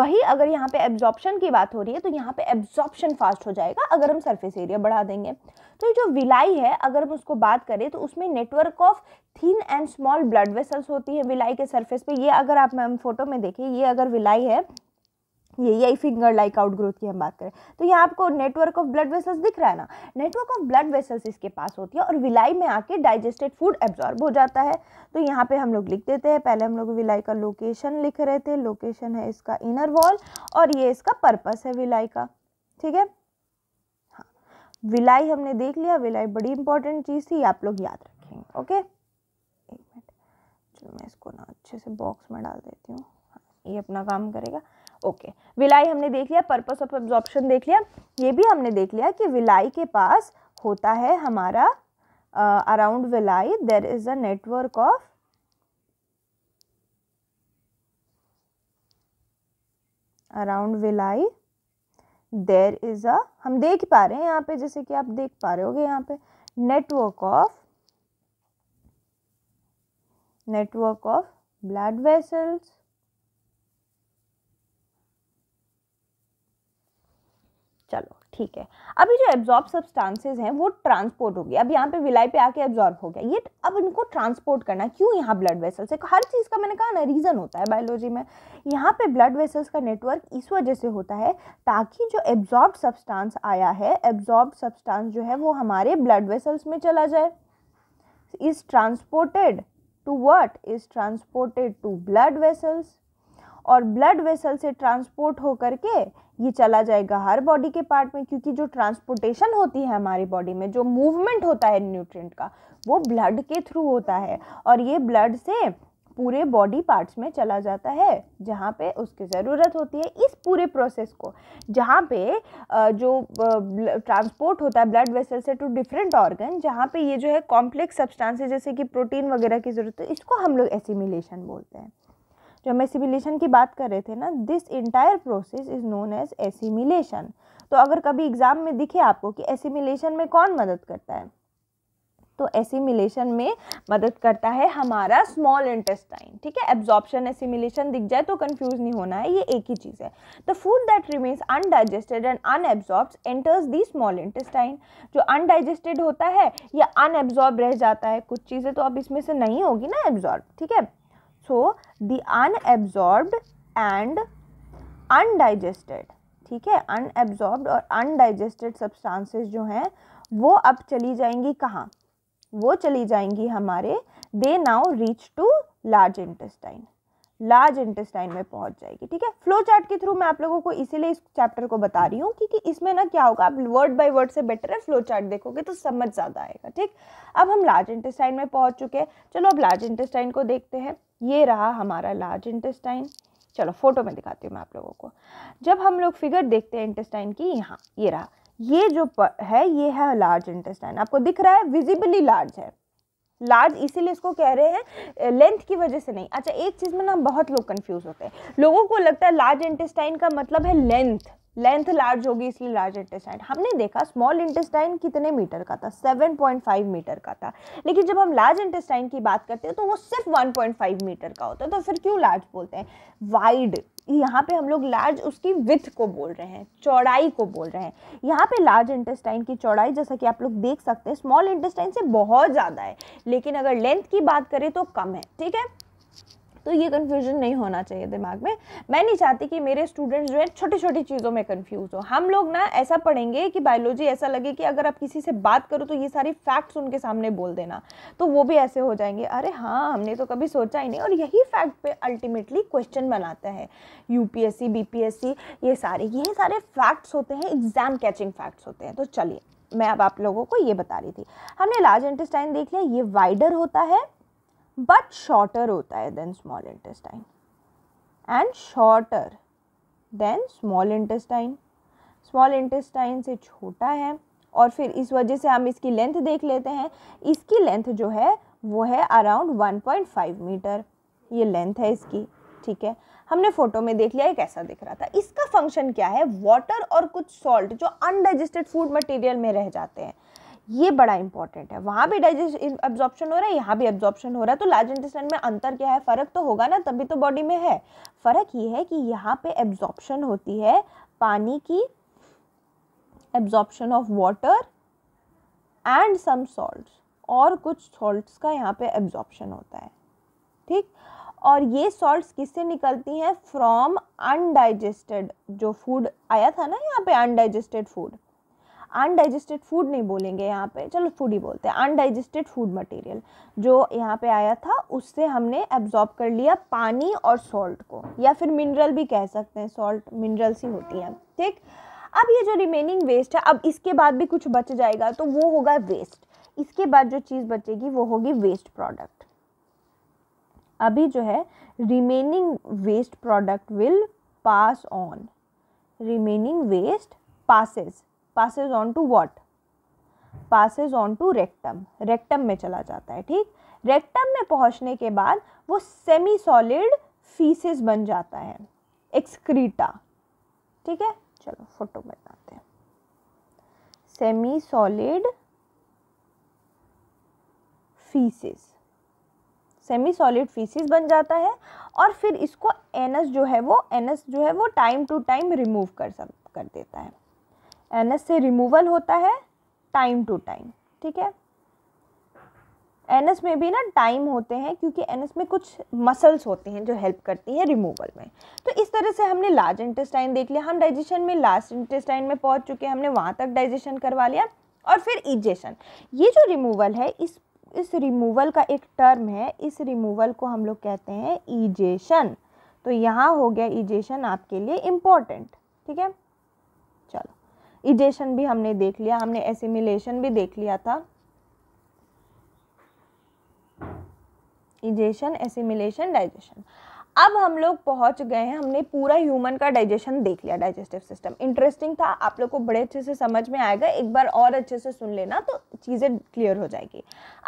वही अगर यहाँ पर एब्जॉर्प्शन की बात हो रही है तो यहाँ पर एब्जॉर्प्शन फास्ट हो जाएगा अगर हम सर्फेस एरिया बढ़ा देंगे तो जो विलाई है अगर हम उसको बात करें तो उसमें network of thin and small blood vessels होती है विलाई के सरफेस पे ये अगर आप मैम फोटो में देखें ये अगर विलाई है ये यही फिंगर लाइक आउट ग्रोथ की हम बात करें तो यहाँ आपको नेटवर्क ऑफ ब्लड वेसल्स दिख रहा है ना नेटवर्क ऑफ ब्लड वेसल्स इसके पास होती है और विलाई में आके डाइजेस्टेड फूड एब्जॉर्ब हो जाता है तो यहाँ पे हम लोग लिख देते हैं पहले हम लोग विलाई का लोकेशन लिख रहे थे लोकेशन है इसका इनर वॉल और ये इसका पर्पस है विलाई का ठीक है विलाई हमने देख लिया विलाई बड़ी इंपॉर्टेंट चीज़ थी आप लोग याद रखेंगे ओके एक मिनट चलो मैं इसको ना अच्छे से बॉक्स में डाल देती हूँ हाँ, ये अपना काम करेगा ओके विलाई हमने देख लिया पर्पस ऑफ एब्जॉर्प्शन देख लिया ये भी हमने देख लिया कि विलाई के पास होता है हमारा around villi there is a network of around villi there is a हम देख पा रहे हैं यहाँ पे जैसे कि आप देख पा रहे हो यहाँ पे network of network of blood vessels चलो ठीक है अभी जो एब्जॉर्ब सब्सटेंसेस हैं वो ट्रांसपोर्ट हो गया अब यहाँ पे विलाई पे आके एब्जॉर्ब हो गया ये अब इनको ट्रांसपोर्ट करना क्यों यहाँ ब्लड वेसल्स है हर चीज़ का मैंने कहा ना रीज़न होता है बायोलॉजी में यहाँ पे ब्लड वेसल्स का नेटवर्क इस वजह से होता है ताकि जो एब्जॉर्ब सब्सटांस आया है एब्जॉर्ब सब्सटांस जो है वो हमारे ब्लड वेसल्स में चला जाए is transported to what is transported to blood vessels और ब्लड वेसल से ट्रांसपोर्ट होकर के ये चला जाएगा हर बॉडी के पार्ट में क्योंकि जो ट्रांसपोर्टेशन होती है हमारी बॉडी में जो मूवमेंट होता है न्यूट्रिएंट का वो ब्लड के थ्रू होता है और ये ब्लड से पूरे बॉडी पार्ट्स में चला जाता है जहाँ पे उसकी ज़रूरत होती है इस पूरे प्रोसेस को जहाँ पे जो ट्रांसपोर्ट होता है ब्लड वेसल से टू डिफरेंट ऑर्गन जहाँ पे ये जो है कॉम्प्लेक्स सब्सटेंसेस जैसे कि प्रोटीन वगैरह की ज़रूरत है इसको हम लोग एसिमिलेशन बोलते हैं जो हम एसिमिलेशन की बात कर रहे थे ना this entire process is known as assimilation तो अगर कभी एग्ज़ाम में दिखे आपको कि एसिमिलेशन में कौन मदद करता है तो एसिमिलेशन में मदद करता है हमारा स्मॉल इंटेस्टाइन ठीक है एब्जॉर्प्शन एसिमिलेशन दिख जाए तो कंफ्यूज नहीं होना है ये एक ही चीज़ है the food that remains undigested and unabsorb enters the small intestine जो अनडाइजेस्टेड होता है या अनएब्जॉर्ब रह जाता है कुछ चीज़ें तो अब इसमें से नहीं होगी ना एब्जॉर्ब ठीक है so the unabsorbed and undigested ठीक है अनएब्जॉर्ब्ड और अनडाइजेस्टेड सब्सटेंसेस जो हैं वो अब चली जाएंगी कहाँ वो चली जाएंगी हमारे they now reach to large intestine large intestine में पहुंच जाएगी ठीक है फ्लो चार्ट के थ्रू मैं आप लोगों को इसीलिए इस चैप्टर को बता रही हूँ क्योंकि इसमें ना क्या होगा आप वर्ड बाय वर्ड से बेटर है फ्लो चार्ट देखोगे तो समझ ज़्यादा आएगा ठीक अब हम लार्ज इंटेस्टाइन में पहुंच चुके हैं चलो अब लार्ज इंटेस्टाइन को देखते हैं ये रहा हमारा लार्ज इंटेस्टाइन चलो फोटो में दिखाती हूँ मैं आप लोगों को जब हम लोग फिगर देखते हैं इंटेस्टाइन की यहाँ ये रहा ये जो है ये है लार्ज इंटेस्टाइन आपको दिख रहा है विजिबली लार्ज है लार्ज इसीलिए इसको कह रहे हैं लेंथ की वजह से नहीं अच्छा एक चीज़ में ना बहुत लोग कंफ्यूज होते हैं लोगों को लगता है लार्ज इंटेस्टाइन का मतलब है लेंथ लेंथ लार्ज होगी इसलिए लार्ज इंटेस्टाइन हमने देखा स्मॉल इंटेस्टाइन कितने मीटर का था 7.5 मीटर का था लेकिन जब हम लार्ज इंटेस्टाइन की बात करते हैं तो वो सिर्फ 1.5 मीटर का होता है तो फिर क्यों लार्ज बोलते हैं वाइड यहाँ पे हम लोग लार्ज उसकी विथ को बोल रहे हैं चौड़ाई को बोल रहे हैं यहाँ पे लार्ज इंटेस्टाइन की चौड़ाई जैसा कि आप लोग देख सकते हैं स्मॉल इंटेस्टाइन से बहुत ज़्यादा है लेकिन अगर लेंथ की बात करें तो कम है ठीक है तो ये कन्फ्यूजन नहीं होना चाहिए दिमाग में मैं नहीं चाहती कि मेरे स्टूडेंट्स जो है छोटी छोटी चीज़ों में कन्फ्यूज हो हम लोग ना ऐसा पढ़ेंगे कि बायोलॉजी ऐसा लगे कि अगर आप किसी से बात करो तो ये सारी फैक्ट्स उनके सामने बोल देना तो वो भी ऐसे हो जाएंगे अरे हाँ हमने तो कभी सोचा ही नहीं और यही फैक्ट पे अल्टीमेटली क्वेश्चन बनाता है यूपीएससी बीपीएससी ये सारे ये सारे फैक्ट्स होते हैं एग्जाम कैचिंग फैक्ट्स होते हैं तो चलिए मैं अब आप लोगों को ये बता रही थी हमने लार्ज इंटेस्टाइन देख लिया ये वाइडर होता है बट शॉर्टर होता है than small intestine and shorter than small intestine small intestine से छोटा है और फिर इस वजह से हम इसकी लेंथ देख लेते हैं इसकी लेंथ जो है वो है अराउंड 1.5 मीटर ये लेंथ है इसकी ठीक है हमने फोटो में देख लिया ये कैसा दिख रहा था इसका फंक्शन क्या है वाटर और कुछ सॉल्ट जो अनडाइजेस्टेड फूड मटेरियल में रह जाते हैं ये बड़ा इंपॉर्टेंट है वहाँ भी डाइजेस्ट एब्जॉर्प्शन हो रहा है यहाँ भी एब्जॉर्प्शन हो रहा है तो लार्ज इंटेस्टाइन में अंतर क्या है फ़र्क तो होगा ना तभी तो बॉडी में है फ़र्क ये है कि यहाँ पे एब्जॉर्प्शन होती है पानी की absorption of water and some salt और कुछ सॉल्ट्स का यहाँ पे एब्जॉर्प्शन होता है ठीक और ये सॉल्ट्स किससे निकलती हैं फ्रॉम अनडाइजेस्टेड जो फूड आया था ना यहाँ पे अनडाइजेस्टेड फूड अनडाइजेस्टेड फूड नहीं बोलेंगे यहाँ पे चलो फूड ही बोलते हैं अनडाइजेस्टेड फूड मटेरियल जो यहाँ पे आया था उससे हमने एब्जॉर्ब कर लिया पानी और सॉल्ट को या फिर मिनरल भी कह सकते हैं सॉल्ट मिनरल्स ही होती हैं ठीक अब ये जो रिमेनिंग वेस्ट है अब इसके बाद भी कुछ बच जाएगा तो वो होगा वेस्ट इसके बाद जो चीज़ बचेगी वो होगी वेस्ट प्रोडक्ट अभी जो है remaining waste product will pass on remaining waste passes passes on to what passes on to rectum rectum में चला जाता है ठीक rectum में पहुँचने के बाद वो सेमी सॉलिड फीसेस बन जाता है एक्सक्रीटा ठीक है चलो फोटो बताते हैं semi solid faeces semi solid faeces बन जाता है और फिर इसको एनस जो है वो एनस जो है वो टाइम टू टाइम रिमूव कर सब कर देता है एन एस से रिमूवल होता है टाइम टू टाइम ठीक है एन में भी ना टाइम होते हैं क्योंकि एन में कुछ मसल्स होते हैं जो हेल्प करती हैं रिमूवल में तो इस तरह से हमने लार्ज इंटेस्टाइन देख लिया हम डाइजेशन में लास्ट इंटेस्टाइन में पहुंच चुके हैं हमने वहाँ तक डाइजेशन करवा लिया और फिर इजेशन ये जो रिमूवल है इस इस रिमूवल का एक टर्म है इस रिमूवल को हम लोग कहते हैं ईजेशन तो यहाँ हो गया इजेशन आपके लिए इम्पोर्टेंट ठीक है चलो इजेशन भी हमने देख लिया हमने एसिमिलेशन भी देख लिया था इजेशन एसिमिलेशन डाइजेशन अब हम लोग पहुंच गए हैं हमने पूरा ह्यूमन का डाइजेशन देख लिया डाइजेस्टिव सिस्टम इंटरेस्टिंग था आप लोग को बड़े अच्छे से समझ में आएगा एक बार और अच्छे से सुन लेना तो चीज़ें क्लियर हो जाएगी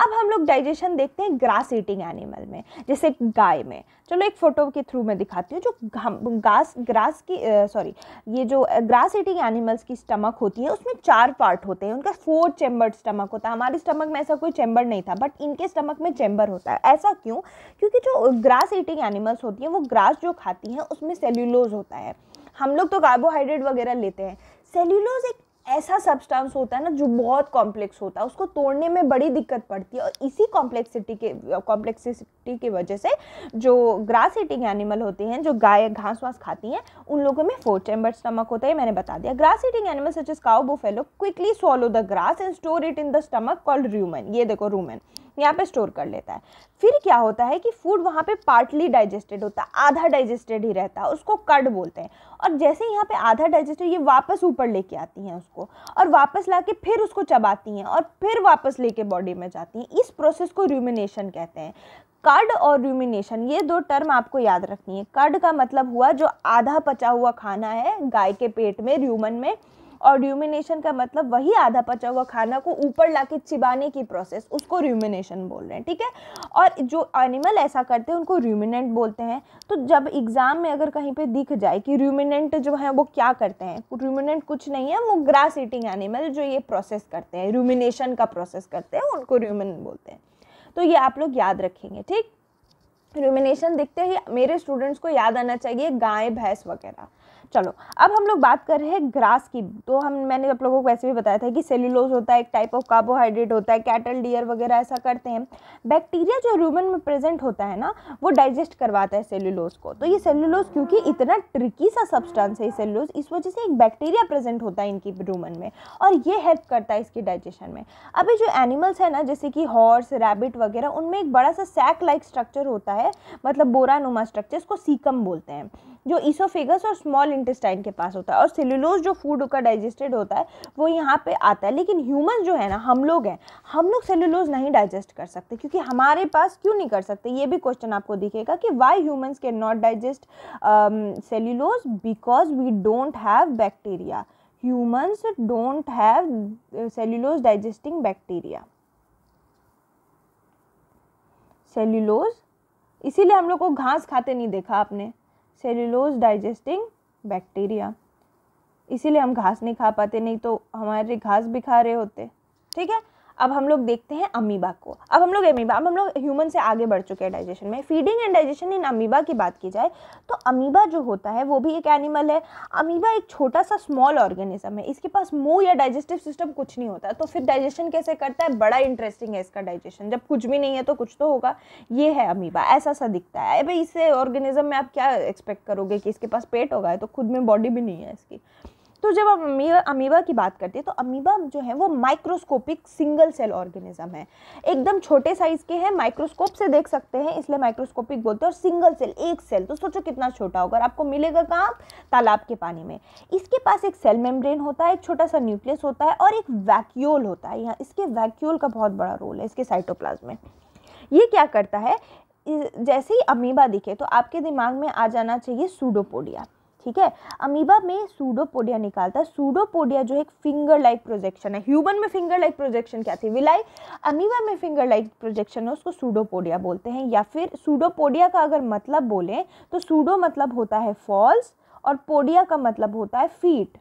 अब हम लोग डाइजेशन देखते हैं ग्रास ईटिंग एनिमल में जैसे गाय में चलो एक फ़ोटो के थ्रू मैं दिखाती हूँ जो घास ग्रास की सॉरी ये जो ग्रास ईटिंग एनिमल्स की स्टमक होती है उसमें चार पार्ट होते हैं उनका फोर चैम्बर स्टमक होता है हमारे स्टमक में ऐसा कोई चैम्बर नहीं था बट इनके स्टमक में चैम्बर होता है ऐसा क्यों क्योंकि जो ग्रास ईटिंग एनिमल्स होते होती हैं वो ग्रास जो खाती हैं उसमें सेल्यूलोज होता है हम लोग तो कार्बोहाइड्रेट वगैरह लेते हैं सेल्यूलोज एक ऐसा सब्सटेंस होता है ना जो बहुत कॉम्प्लेक्स होता है उसको तोड़ने में बड़ी दिक्कत पड़ती है और इसी कॉम्प्लेक्सिटी के कॉम्प्लेक्सिटी की वजह से जो ग्रास ईटिंग एनिमल होते हैं जो गाय घास वास खाती हैं उन लोगों में फोर चैम्बर स्टमक होता है मैंने बता दिया grass eating animal such is cow buffalo quickly swallow the grass and store it in the stomach called rumen ये देखो रूमन यहाँ पे स्टोर कर लेता है फिर क्या होता है कि फूड वहाँ पे पार्टली डाइजेस्टेड होता है आधा डाइजेस्टेड ही रहता है उसको कड बोलते हैं और जैसे यहाँ पे आधा डाइजेस्टेड ये वापस ऊपर लेके आती हैं उसको और वापस ला के फिर उसको चबाती हैं और फिर वापस लेके बॉडी में जाती हैं इस प्रोसेस को र्यूमिनेशन कहते हैं कड और र्यूमिनेशन ये दो टर्म आपको याद रखनी है कड का मतलब हुआ जो आधा पचा हुआ खाना है गाय के पेट में र्यूमन में और र्यूमिनेशन का मतलब वही आधा पचा हुआ खाना को ऊपर ला चिबाने की प्रोसेस उसको र्यूमिनेशन बोल रहे हैं ठीक है और जो एनिमल ऐसा करते हैं उनको र्यूमिनेंट बोलते हैं तो जब एग्ज़ाम में अगर कहीं पर दिख जाए कि र्यूमिनेंट जो है वो क्या करते हैं र्यूमिनेंट कुछ नहीं है वो ग्रास ईटिंग एनिमल जो ये प्रोसेस करते हैं र्यूमिनेशन का प्रोसेस करते हैं उनको र्यूमिनेंट बोलते हैं तो ये आप लोग याद रखेंगे ठीक र्यूमिनेशन देखते ही मेरे स्टूडेंट्स को याद आना चाहिए गाय भैंस वगैरह चलो अब हम लोग बात कर रहे हैं ग्रास की तो हम मैंने आप लोगों को वैसे भी बताया था कि सेल्यूलोज होता है एक टाइप ऑफ कार्बोहाइड्रेट होता है कैटल डियर वगैरह ऐसा करते हैं बैक्टीरिया जो रूमन में प्रेजेंट होता है ना वो डाइजेस्ट करवाता है सेलुलोज को तो ये सेलुलोज क्योंकि इतना ट्रिकी सा सब्सटेंस है सेलुलोज इस वजह से एक बैक्टीरिया प्रेजेंट होता है इनकी रूमन में और ये हेल्प करता है इसके डाइजेशन में अभी जो एनिमल्स है ना जैसे कि हॉर्स रैबिट वगैरह उनमें एक बड़ा सा सैक लाइक स्ट्रक्चर होता है मतलब बोरानुमा स्ट्रक्चर इसको सीकम बोलते हैं जो ईसोफेगस और स्मॉल इंटेस्टाइन के पास होता है और सेल्यूलोज जो फूड का डाइजेस्टेड होता है वो यहाँ पे आता है लेकिन ह्यूमन जो है ना हम लोग हैं हम लोग सेल्यूलोज नहीं डाइजेस्ट कर सकते क्योंकि हमारे पास क्यों नहीं कर सकते ये भी क्वेश्चन आपको दिखेगा कि why humans can not digest cellulose because we don't have bacteria humans don't have cellulose digesting bacteria cellulose इसीलिए हम लोग को घास खाते नहीं देखा आपने सेल्यूलोज डाइजेस्टिंग बैक्टीरिया इसीलिए हम घास नहीं खा पाते नहीं तो हमारे घास भी खा रहे होते ठीक है अब हम लोग देखते हैं अमीबा को अब हम लोग अमीबा अब हम लोग ह्यूमन से आगे बढ़ चुके हैं डाइजेशन में feeding and digestion in amoeba की बात की जाए तो अमीबा जो होता है वो भी एक एनिमल है अमीबा एक छोटा सा स्मॉल ऑर्गेनिज्म है इसके पास मुंह या डाइजेस्टिव सिस्टम कुछ नहीं होता तो फिर डाइजेशन कैसे करता है बड़ा इंटरेस्टिंग है इसका डाइजेशन जब कुछ भी नहीं है तो कुछ तो होगा ये है अमीबा ऐसा सा दिखता है भाई इससे ऑर्गेनिज्म में आप क्या एक्सपेक्ट करोगे कि इसके पास पेट होगा तो खुद में बॉडी भी नहीं है इसकी तो जब हम अमीबा अमीबा की बात करते हैं तो अमीबा जो है वो माइक्रोस्कोपिक सिंगल सेल ऑर्गेनिज्म है एकदम छोटे साइज़ के हैं माइक्रोस्कोप से देख सकते हैं इसलिए माइक्रोस्कोपिक बोलते हैं और सिंगल सेल एक सेल तो सोचो कितना छोटा होगा आपको मिलेगा कहाँ तालाब के पानी में इसके पास एक सेल मेम्ब्रेन होता है एक छोटा सा न्यूक्लियस होता है और एक वैक्यूल होता है यहाँ इसके वैक्यूल का बहुत बड़ा रोल है इसके साइटोप्लाज में ये क्या करता है जैसे ही अमीबा दिखे तो आपके दिमाग में आ जाना चाहिए सूडोपोडिया ठीक है अमीबा में सूडोपोडिया निकालता है सूडोपोडिया जो है एक फिंगर लाइक प्रोजेक्शन है ह्यूमन में फिंगर लाइक प्रोजेक्शन क्या थी विलाई अमीबा में फिंगर लाइक प्रोजेक्शन है उसको सूडोपोडिया बोलते हैं या फिर सूडोपोडिया का अगर मतलब बोलें तो सूडो मतलब होता है फॉल्स और पोडिया का मतलब होता है फीट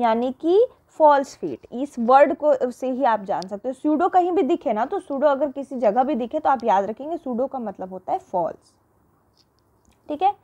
यानी कि फॉल्स फीट इस वर्ड को से ही आप जान सकते हो सूडो कहीं भी दिखे ना तो सूडो अगर किसी जगह भी दिखे तो आप याद रखेंगे सूडो का मतलब होता है फॉल्स ठीक है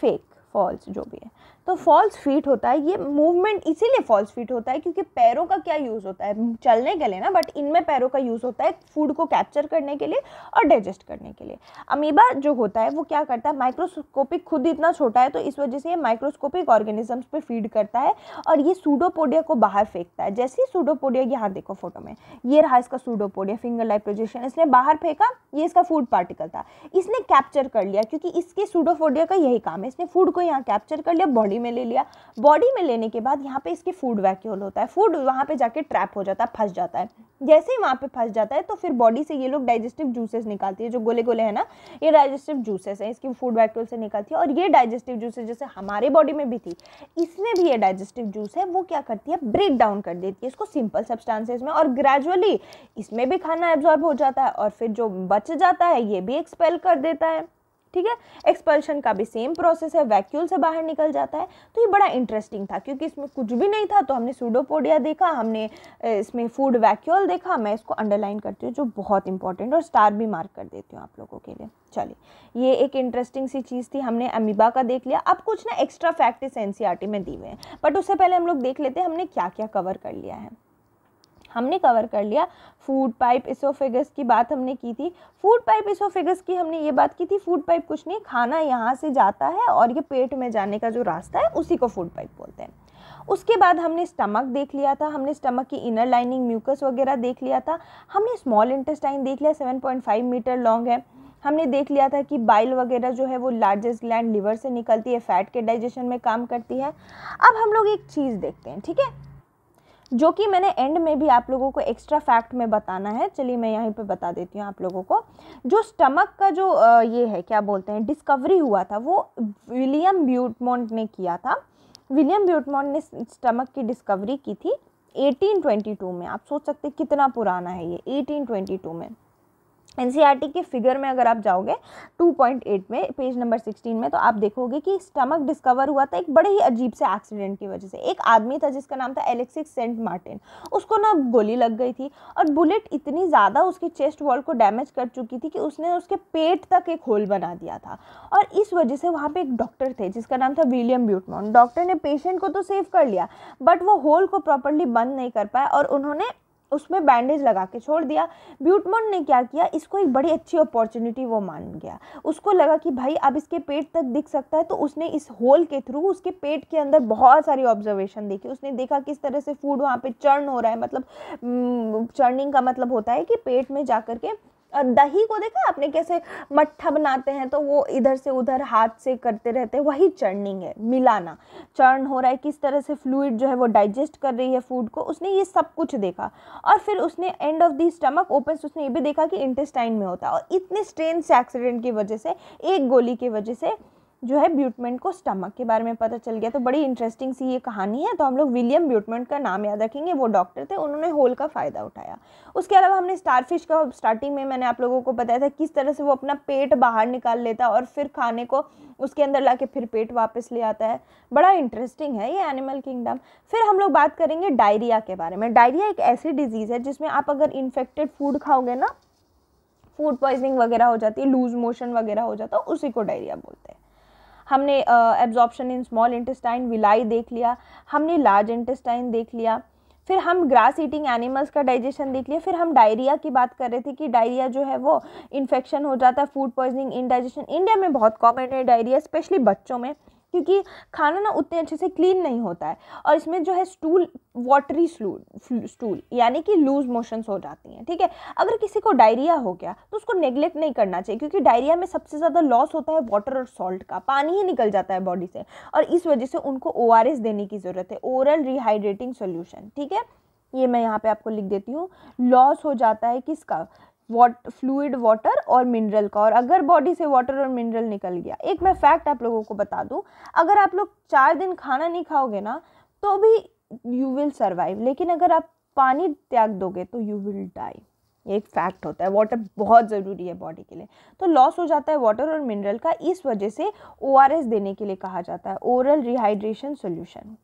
फेक फॉल्स जो भी है तो फॉल्स फीट होता है ये मूवमेंट इसीलिए फॉल्स फीट होता है क्योंकि पैरों का क्या यूज़ होता है चलने के लिए ना बट इनमें पैरों का यूज़ होता है फूड को कैप्चर करने के लिए और डाइजेस्ट करने के लिए अमीबा जो होता है वो क्या करता है माइक्रोस्कोपिक खुद इतना छोटा है तो इस वजह से ये माइक्रोस्कोपिक ऑर्गेनिजम्स पर फीड करता है और ये सूडोपोडिया को बाहर फेंकता है जैसे ही सूडोपोडिया यहाँ देखो फोटो में ये रहा इसका सूडोपोडिया फिंगर लाइफ प्रोजेक्शन इसने बाहर फेंका ये इसका फूड पार्टिकल था इसने कैप्चर कर लिया क्योंकि इसके सूडोपोडिया का यही काम है इसने फूड को यहाँ कैप्चर कर लिया बॉडी बॉडी में ले लिया बॉडी में लेने के बाद यहाँ पे इसके फूड वैक्यूल होता है फूड वहाँ पे जाके ट्रैप हो जाता है फंस जाता है जैसे ही वहाँ पे फंस जाता है तो फिर बॉडी से ये लोग डाइजेस्टिव जूसेस निकालती है जो गोले गोले है ना ये डाइजेस्टिव जूसेस है इसकी फूड वैक्यूल से निकालती है और ये डाइजेस्टिव जूसेस जैसे हमारे बॉडी में भी थी इसमें भी ये डाइजेस्टिव जूस है वो क्या करती है ब्रेक डाउन कर देती है इसको सिंपल सब्सटांसेस में और ग्रेजुअली इसमें भी खाना एब्जॉर्ब हो जाता है और फिर जो बच जाता है ये भी एक्सपेल कर देता है ठीक है एक्सपल्शन का भी सेम प्रोसेस है वैक्यूल से बाहर निकल जाता है तो ये बड़ा इंटरेस्टिंग था क्योंकि इसमें कुछ भी नहीं था तो हमने सूडोपोडिया देखा हमने इसमें फूड वैक्यूल देखा मैं इसको अंडरलाइन करती हूँ जो बहुत इंपॉर्टेंट और स्टार भी मार्क कर देती हूँ आप लोगों के लिए चलिए ये एक इंटरेस्टिंग सी चीज़ थी हमने अमीबा का देख लिया अब कुछ ना एक्स्ट्रा फैक्ट इस एन e में दिए हुए हैं बट उससे पहले हम लोग देख लेते हैं हमने क्या क्या कवर कर लिया है हमने कवर कर लिया फूड पाइप इसोफेगस की बात हमने की थी फूड पाइप इसोफेगस की हमने ये बात की थी फूड पाइप कुछ नहीं खाना यहाँ से जाता है और ये पेट में जाने का जो रास्ता है उसी को फूड पाइप बोलते हैं उसके बाद हमने स्टमक देख लिया था हमने स्टमक की इनर लाइनिंग म्यूकस वगैरह देख लिया था हमने स्मॉल इंटेस्टाइन देख लिया 7.5 मीटर लॉन्ग है हमने देख लिया था कि बाइल वगैरह जो है वो लार्जेस्ट ग्लैंड लिवर से निकलती है फैट के डाइजेशन में काम करती है अब हम लोग एक चीज़ देखते हैं ठीक है जो कि मैंने एंड में भी आप लोगों को एक्स्ट्रा फैक्ट में बताना है चलिए मैं यहीं पे बता देती हूँ आप लोगों को जो स्टमक का जो ये है क्या बोलते हैं डिस्कवरी हुआ था वो विलियम ब्यूटमोंट ने किया था विलियम ब्यूटमोंट ने स्टमक की डिस्कवरी की थी 1822 में आप सोच सकते कितना पुराना है ये 1822 में एन e के फिगर में अगर आप जाओगे 2.8 में पेज नंबर 16 में तो आप देखोगे कि स्टमक डिस्कवर हुआ था एक बड़े ही अजीब से एक्सीडेंट की वजह से एक आदमी था जिसका नाम था एलेक्सिक सेंट मार्टिन उसको ना गोली लग गई थी और बुलेट इतनी ज़्यादा उसके चेस्ट वॉल को डैमेज कर चुकी थी कि उसने उसके पेट तक एक होल बना दिया था और इस वजह से वहाँ पर एक डॉक्टर थे जिसका नाम था विलियम ब्यूटमॉन डॉक्टर ने पेशेंट को तो सेव कर लिया बट वो होल को प्रॉपरली बंद नहीं कर पाया और उन्होंने उसमें बैंडेज लगा के छोड़ दिया ब्यूटमोन ने क्या किया इसको एक बड़ी अच्छी अपॉर्चुनिटी वो मान गया उसको लगा कि भाई अब इसके पेट तक दिख सकता है तो उसने इस होल के थ्रू उसके पेट के अंदर बहुत सारी ऑब्जर्वेशन देखी उसने देखा किस तरह से फूड वहाँ पे चर्न हो रहा है मतलब चर्निंग हम्म, का मतलब होता है कि पेट में जा कर के दही को देखा आपने कैसे मट्ठा बनाते हैं तो वो इधर से उधर हाथ से करते रहते हैं वही चर्निंग है मिलाना चर्न हो रहा है किस तरह से फ्लूड जो है वो डाइजेस्ट कर रही है फूड को उसने ये सब कुछ देखा और फिर उसने end of the stomach open उसने ये भी देखा कि इंटेस्टाइन में होता है और इतने स्ट्रेन से एक्सीडेंट की वजह से एक गोली की वजह से जो है ब्यूटमेंट को स्टमक के बारे में पता चल गया तो बड़ी इंटरेस्टिंग सी ये कहानी है तो हम लोग विलियम ब्यूटमेंट का नाम याद रखेंगे वो डॉक्टर थे उन्होंने होल का फ़ायदा उठाया उसके अलावा हमने स्टारफिश का स्टार्टिंग में मैंने आप लोगों को बताया था किस तरह से वो अपना पेट बाहर निकाल लेता और फिर खाने को उसके अंदर ला फिर पेट वापस ले आता है बड़ा इंटरेस्टिंग है ये एनिमल किंगडम फिर हम लोग बात करेंगे डायरिया के बारे में डायरिया एक ऐसी डिजीज़ है जिसमें आप अगर इन्फेक्टेड फूड खाओगे ना फूड पॉइजनिंग वगैरह हो जाती है लूज मोशन वगैरह हो जाता है उसी को डायरिया बोलते हैं हमने absorption in small intestine villi देख लिया हमने लार्ज इंटेस्टाइन देख लिया फिर हम ग्रास ईटिंग एनिमल्स का डाइजेशन देख लिया फिर हम डायरिया की बात कर रहे थे कि डायरिया जो है वो इन्फेक्शन हो जाता है फूड पॉइजनिंग इनडाइजेशन इंडिया में बहुत कॉमन है डायरिया स्पेशली बच्चों में क्योंकि खाना ना उतने अच्छे से क्लीन नहीं होता है और इसमें जो है स्टूल वाटरी स्टूल यानी कि लूज मोशंस हो जाती हैं ठीक है अगर किसी को डायरिया हो गया तो उसको नेग्लेक्ट नहीं करना चाहिए क्योंकि डायरिया में सबसे ज़्यादा लॉस होता है वाटर और सॉल्ट का पानी ही निकल जाता है बॉडी से और इस वजह से उनको ओ देने की ज़रूरत है ओरल रिहाइड्रेटिंग सोल्यूशन ठीक है ये मैं यहाँ पे आपको लिख देती हूँ लॉस हो जाता है किसका फ्लूड वाटर और मिनरल का और अगर बॉडी से वाटर और मिनरल निकल गया एक मैं फैक्ट आप लोगों को बता दूं अगर आप लोग चार दिन खाना नहीं खाओगे ना तो भी यू विल सर्वाइव लेकिन अगर आप पानी त्याग दोगे तो यू विल डाई एक फैक्ट होता है वाटर बहुत ज़रूरी है बॉडी के लिए तो लॉस हो जाता है वाटर और मिनरल का इस वजह से ओ देने के लिए कहा जाता है oral rehydration solution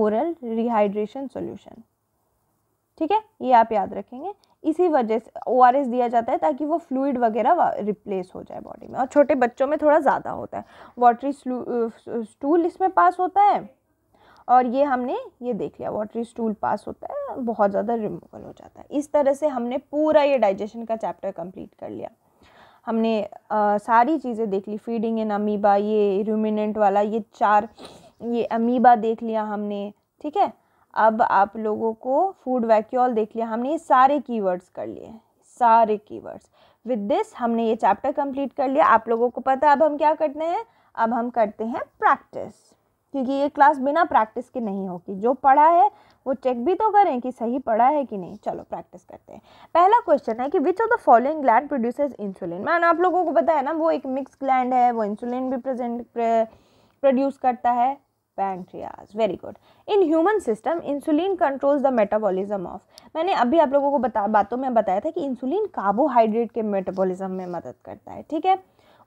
oral rehydration solution ठीक है ये आप याद रखेंगे इसी वजह से ओ दिया जाता है ताकि वो फ्लूड वगैरह रिप्लेस हो जाए बॉडी में और छोटे बच्चों में थोड़ा ज़्यादा होता है वाटरी स्टूल uh, इसमें पास होता है और ये हमने ये देख लिया वाटरी स्टूल पास होता है बहुत ज़्यादा रिमूवल हो जाता है इस तरह से हमने पूरा ये डाइजेशन का चैप्टर कंप्लीट कर लिया हमने आ, सारी चीज़ें देख ली फीडिंग इन अमीबा ये रूमिनेंट वाला ये चार ये अमीबा देख लिया हमने ठीक है अब आप लोगों को फूड वैक्यूल देख लिया हमने ये सारे कीवर्ड्स कर लिए सारे कीवर्ड्स विद दिस हमने ये चैप्टर कंप्लीट कर लिया आप लोगों को पता है अब हम क्या करते हैं अब हम करते हैं प्रैक्टिस क्योंकि ये क्लास बिना प्रैक्टिस के नहीं होगी जो पढ़ा है वो चेक भी तो करें कि सही पढ़ा है कि नहीं चलो प्रैक्टिस करते हैं पहला क्वेश्चन है कि which of the following gland produces insulin मैंने आप लोगों को पता है ना वो एक मिक्स ग्लैंड है वो इंसुलिन भी प्रेजेंट प्रोड्यूस करता है pancreas very good in human system insulin controls the metabolism of मैंने अभी आप लोगों को बता बातों में बताया था कि इंसुलिन कार्बोहाइड्रेट के मेटाबॉलिज्म में मदद करता है ठीक है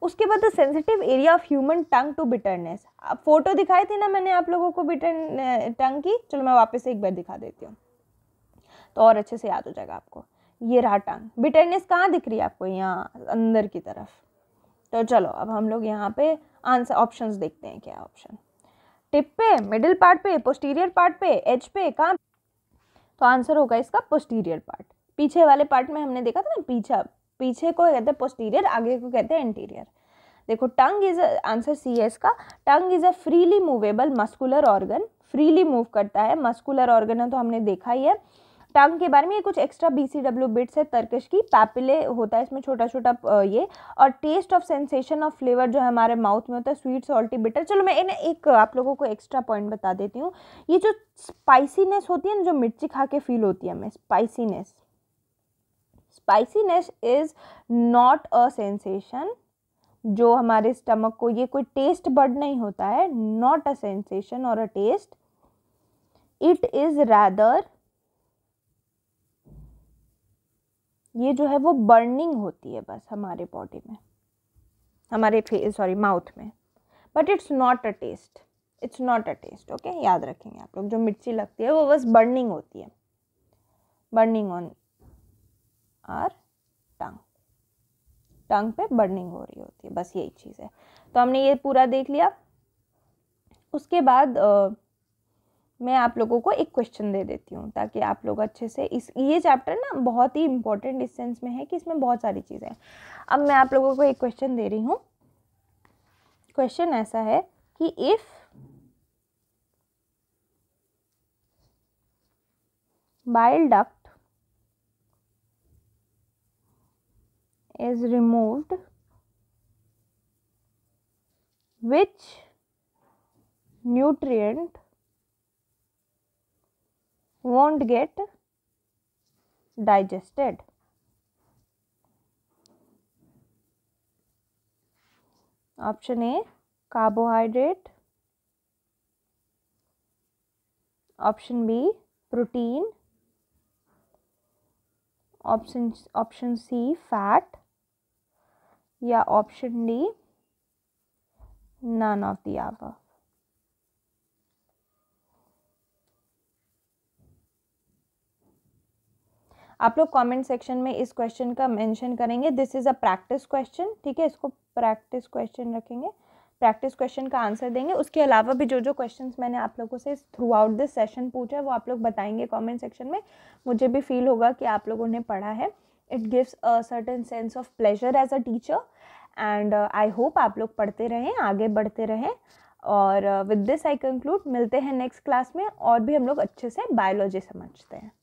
उसके बाद the sensitive area of human tongue to bitterness photo दिखाई थी ना मैंने आप लोगों को बिटर टंग eh, की चलो मैं वापस एक बार दिखा देती हूँ तो और अच्छे से याद हो जाएगा आपको ये रहा टंग बिटरनेस कहाँ दिख रही है आपको यहाँ अंदर की तरफ तो चलो अब हम लोग यहाँ पे आंसर ऑप्शंस देखते हैं क्या ऑप्शन टिप पे मिडिल पार्ट पे पोस्टीरियर पार्ट पे एज पे कहाँ तो आंसर होगा इसका पोस्टीरियर पार्ट पीछे वाले पार्ट में हमने देखा था ना पीछा पीछे को कहते हैं पोस्टीरियर आगे को कहते हैं इंटीरियर देखो टंग इज आंसर सी है इसका tongue is a freely movable muscular organ freely move करता है मस्कुलर ऑर्गन है तो हमने देखा ही है टंग के बारे में ये कुछ extra B C W bits है तर्कश की पैपिले होता है इसमें छोटा छोटा ये और taste of sensation of flavour जो है हमारे माउथ में होता है स्वीट सॉल्टी बिटर चलो मैं इन्हें एक आप लोगों को एक्स्ट्रा पॉइंट बता देती हूँ ये जो स्पाइसीनेस होती है ना जो मिर्ची खा के फील होती है हमें spiciness spiciness is not a sensation जो हमारे स्टमक को ये कोई टेस्ट बर्ड नहीं होता है not a sensation or a taste it is rather ये जो है वो बर्निंग होती है बस हमारे बॉडी में हमारे सॉरी माउथ में but it's not a taste it's not a taste okay याद रखेंगे आप लोग जो मिर्ची लगती है वो बस बर्निंग होती है burning on our tongue tongue पे बर्निंग हो रही होती है बस यही चीज़ है तो हमने ये पूरा देख लिया उसके बाद मैं आप लोगों को एक क्वेश्चन दे देती हूँ ताकि आप लोग अच्छे से इस ये चैप्टर ना बहुत ही इंपॉर्टेंट इस सेंस में है कि इसमें बहुत सारी चीज़ें हैं अब मैं आप लोगों को एक क्वेश्चन दे रही हूँ क्वेश्चन ऐसा है कि if bile duct is removed which nutrient won't get digested. Option A carbohydrate option B protein option option C fat या option D none of the above. आप लोग कमेंट सेक्शन में इस क्वेश्चन का मेंशन करेंगे this is a practice question ठीक है इसको प्रैक्टिस क्वेश्चन रखेंगे प्रैक्टिस क्वेश्चन का आंसर देंगे उसके अलावा भी जो जो क्वेश्चन मैंने आप लोगों से थ्रू आउट दिस सेशन पूछा है वो आप लोग बताएंगे कॉमेंट सेक्शन में मुझे भी फील होगा कि आप लोगों ने पढ़ा है it gives a certain sense of pleasure as a teacher and I hope आप लोग पढ़ते रहें आगे बढ़ते रहें और विद दिस आई कंक्लूड मिलते हैं नेक्स्ट क्लास में और भी हम लोग अच्छे से बायोलॉजी समझते हैं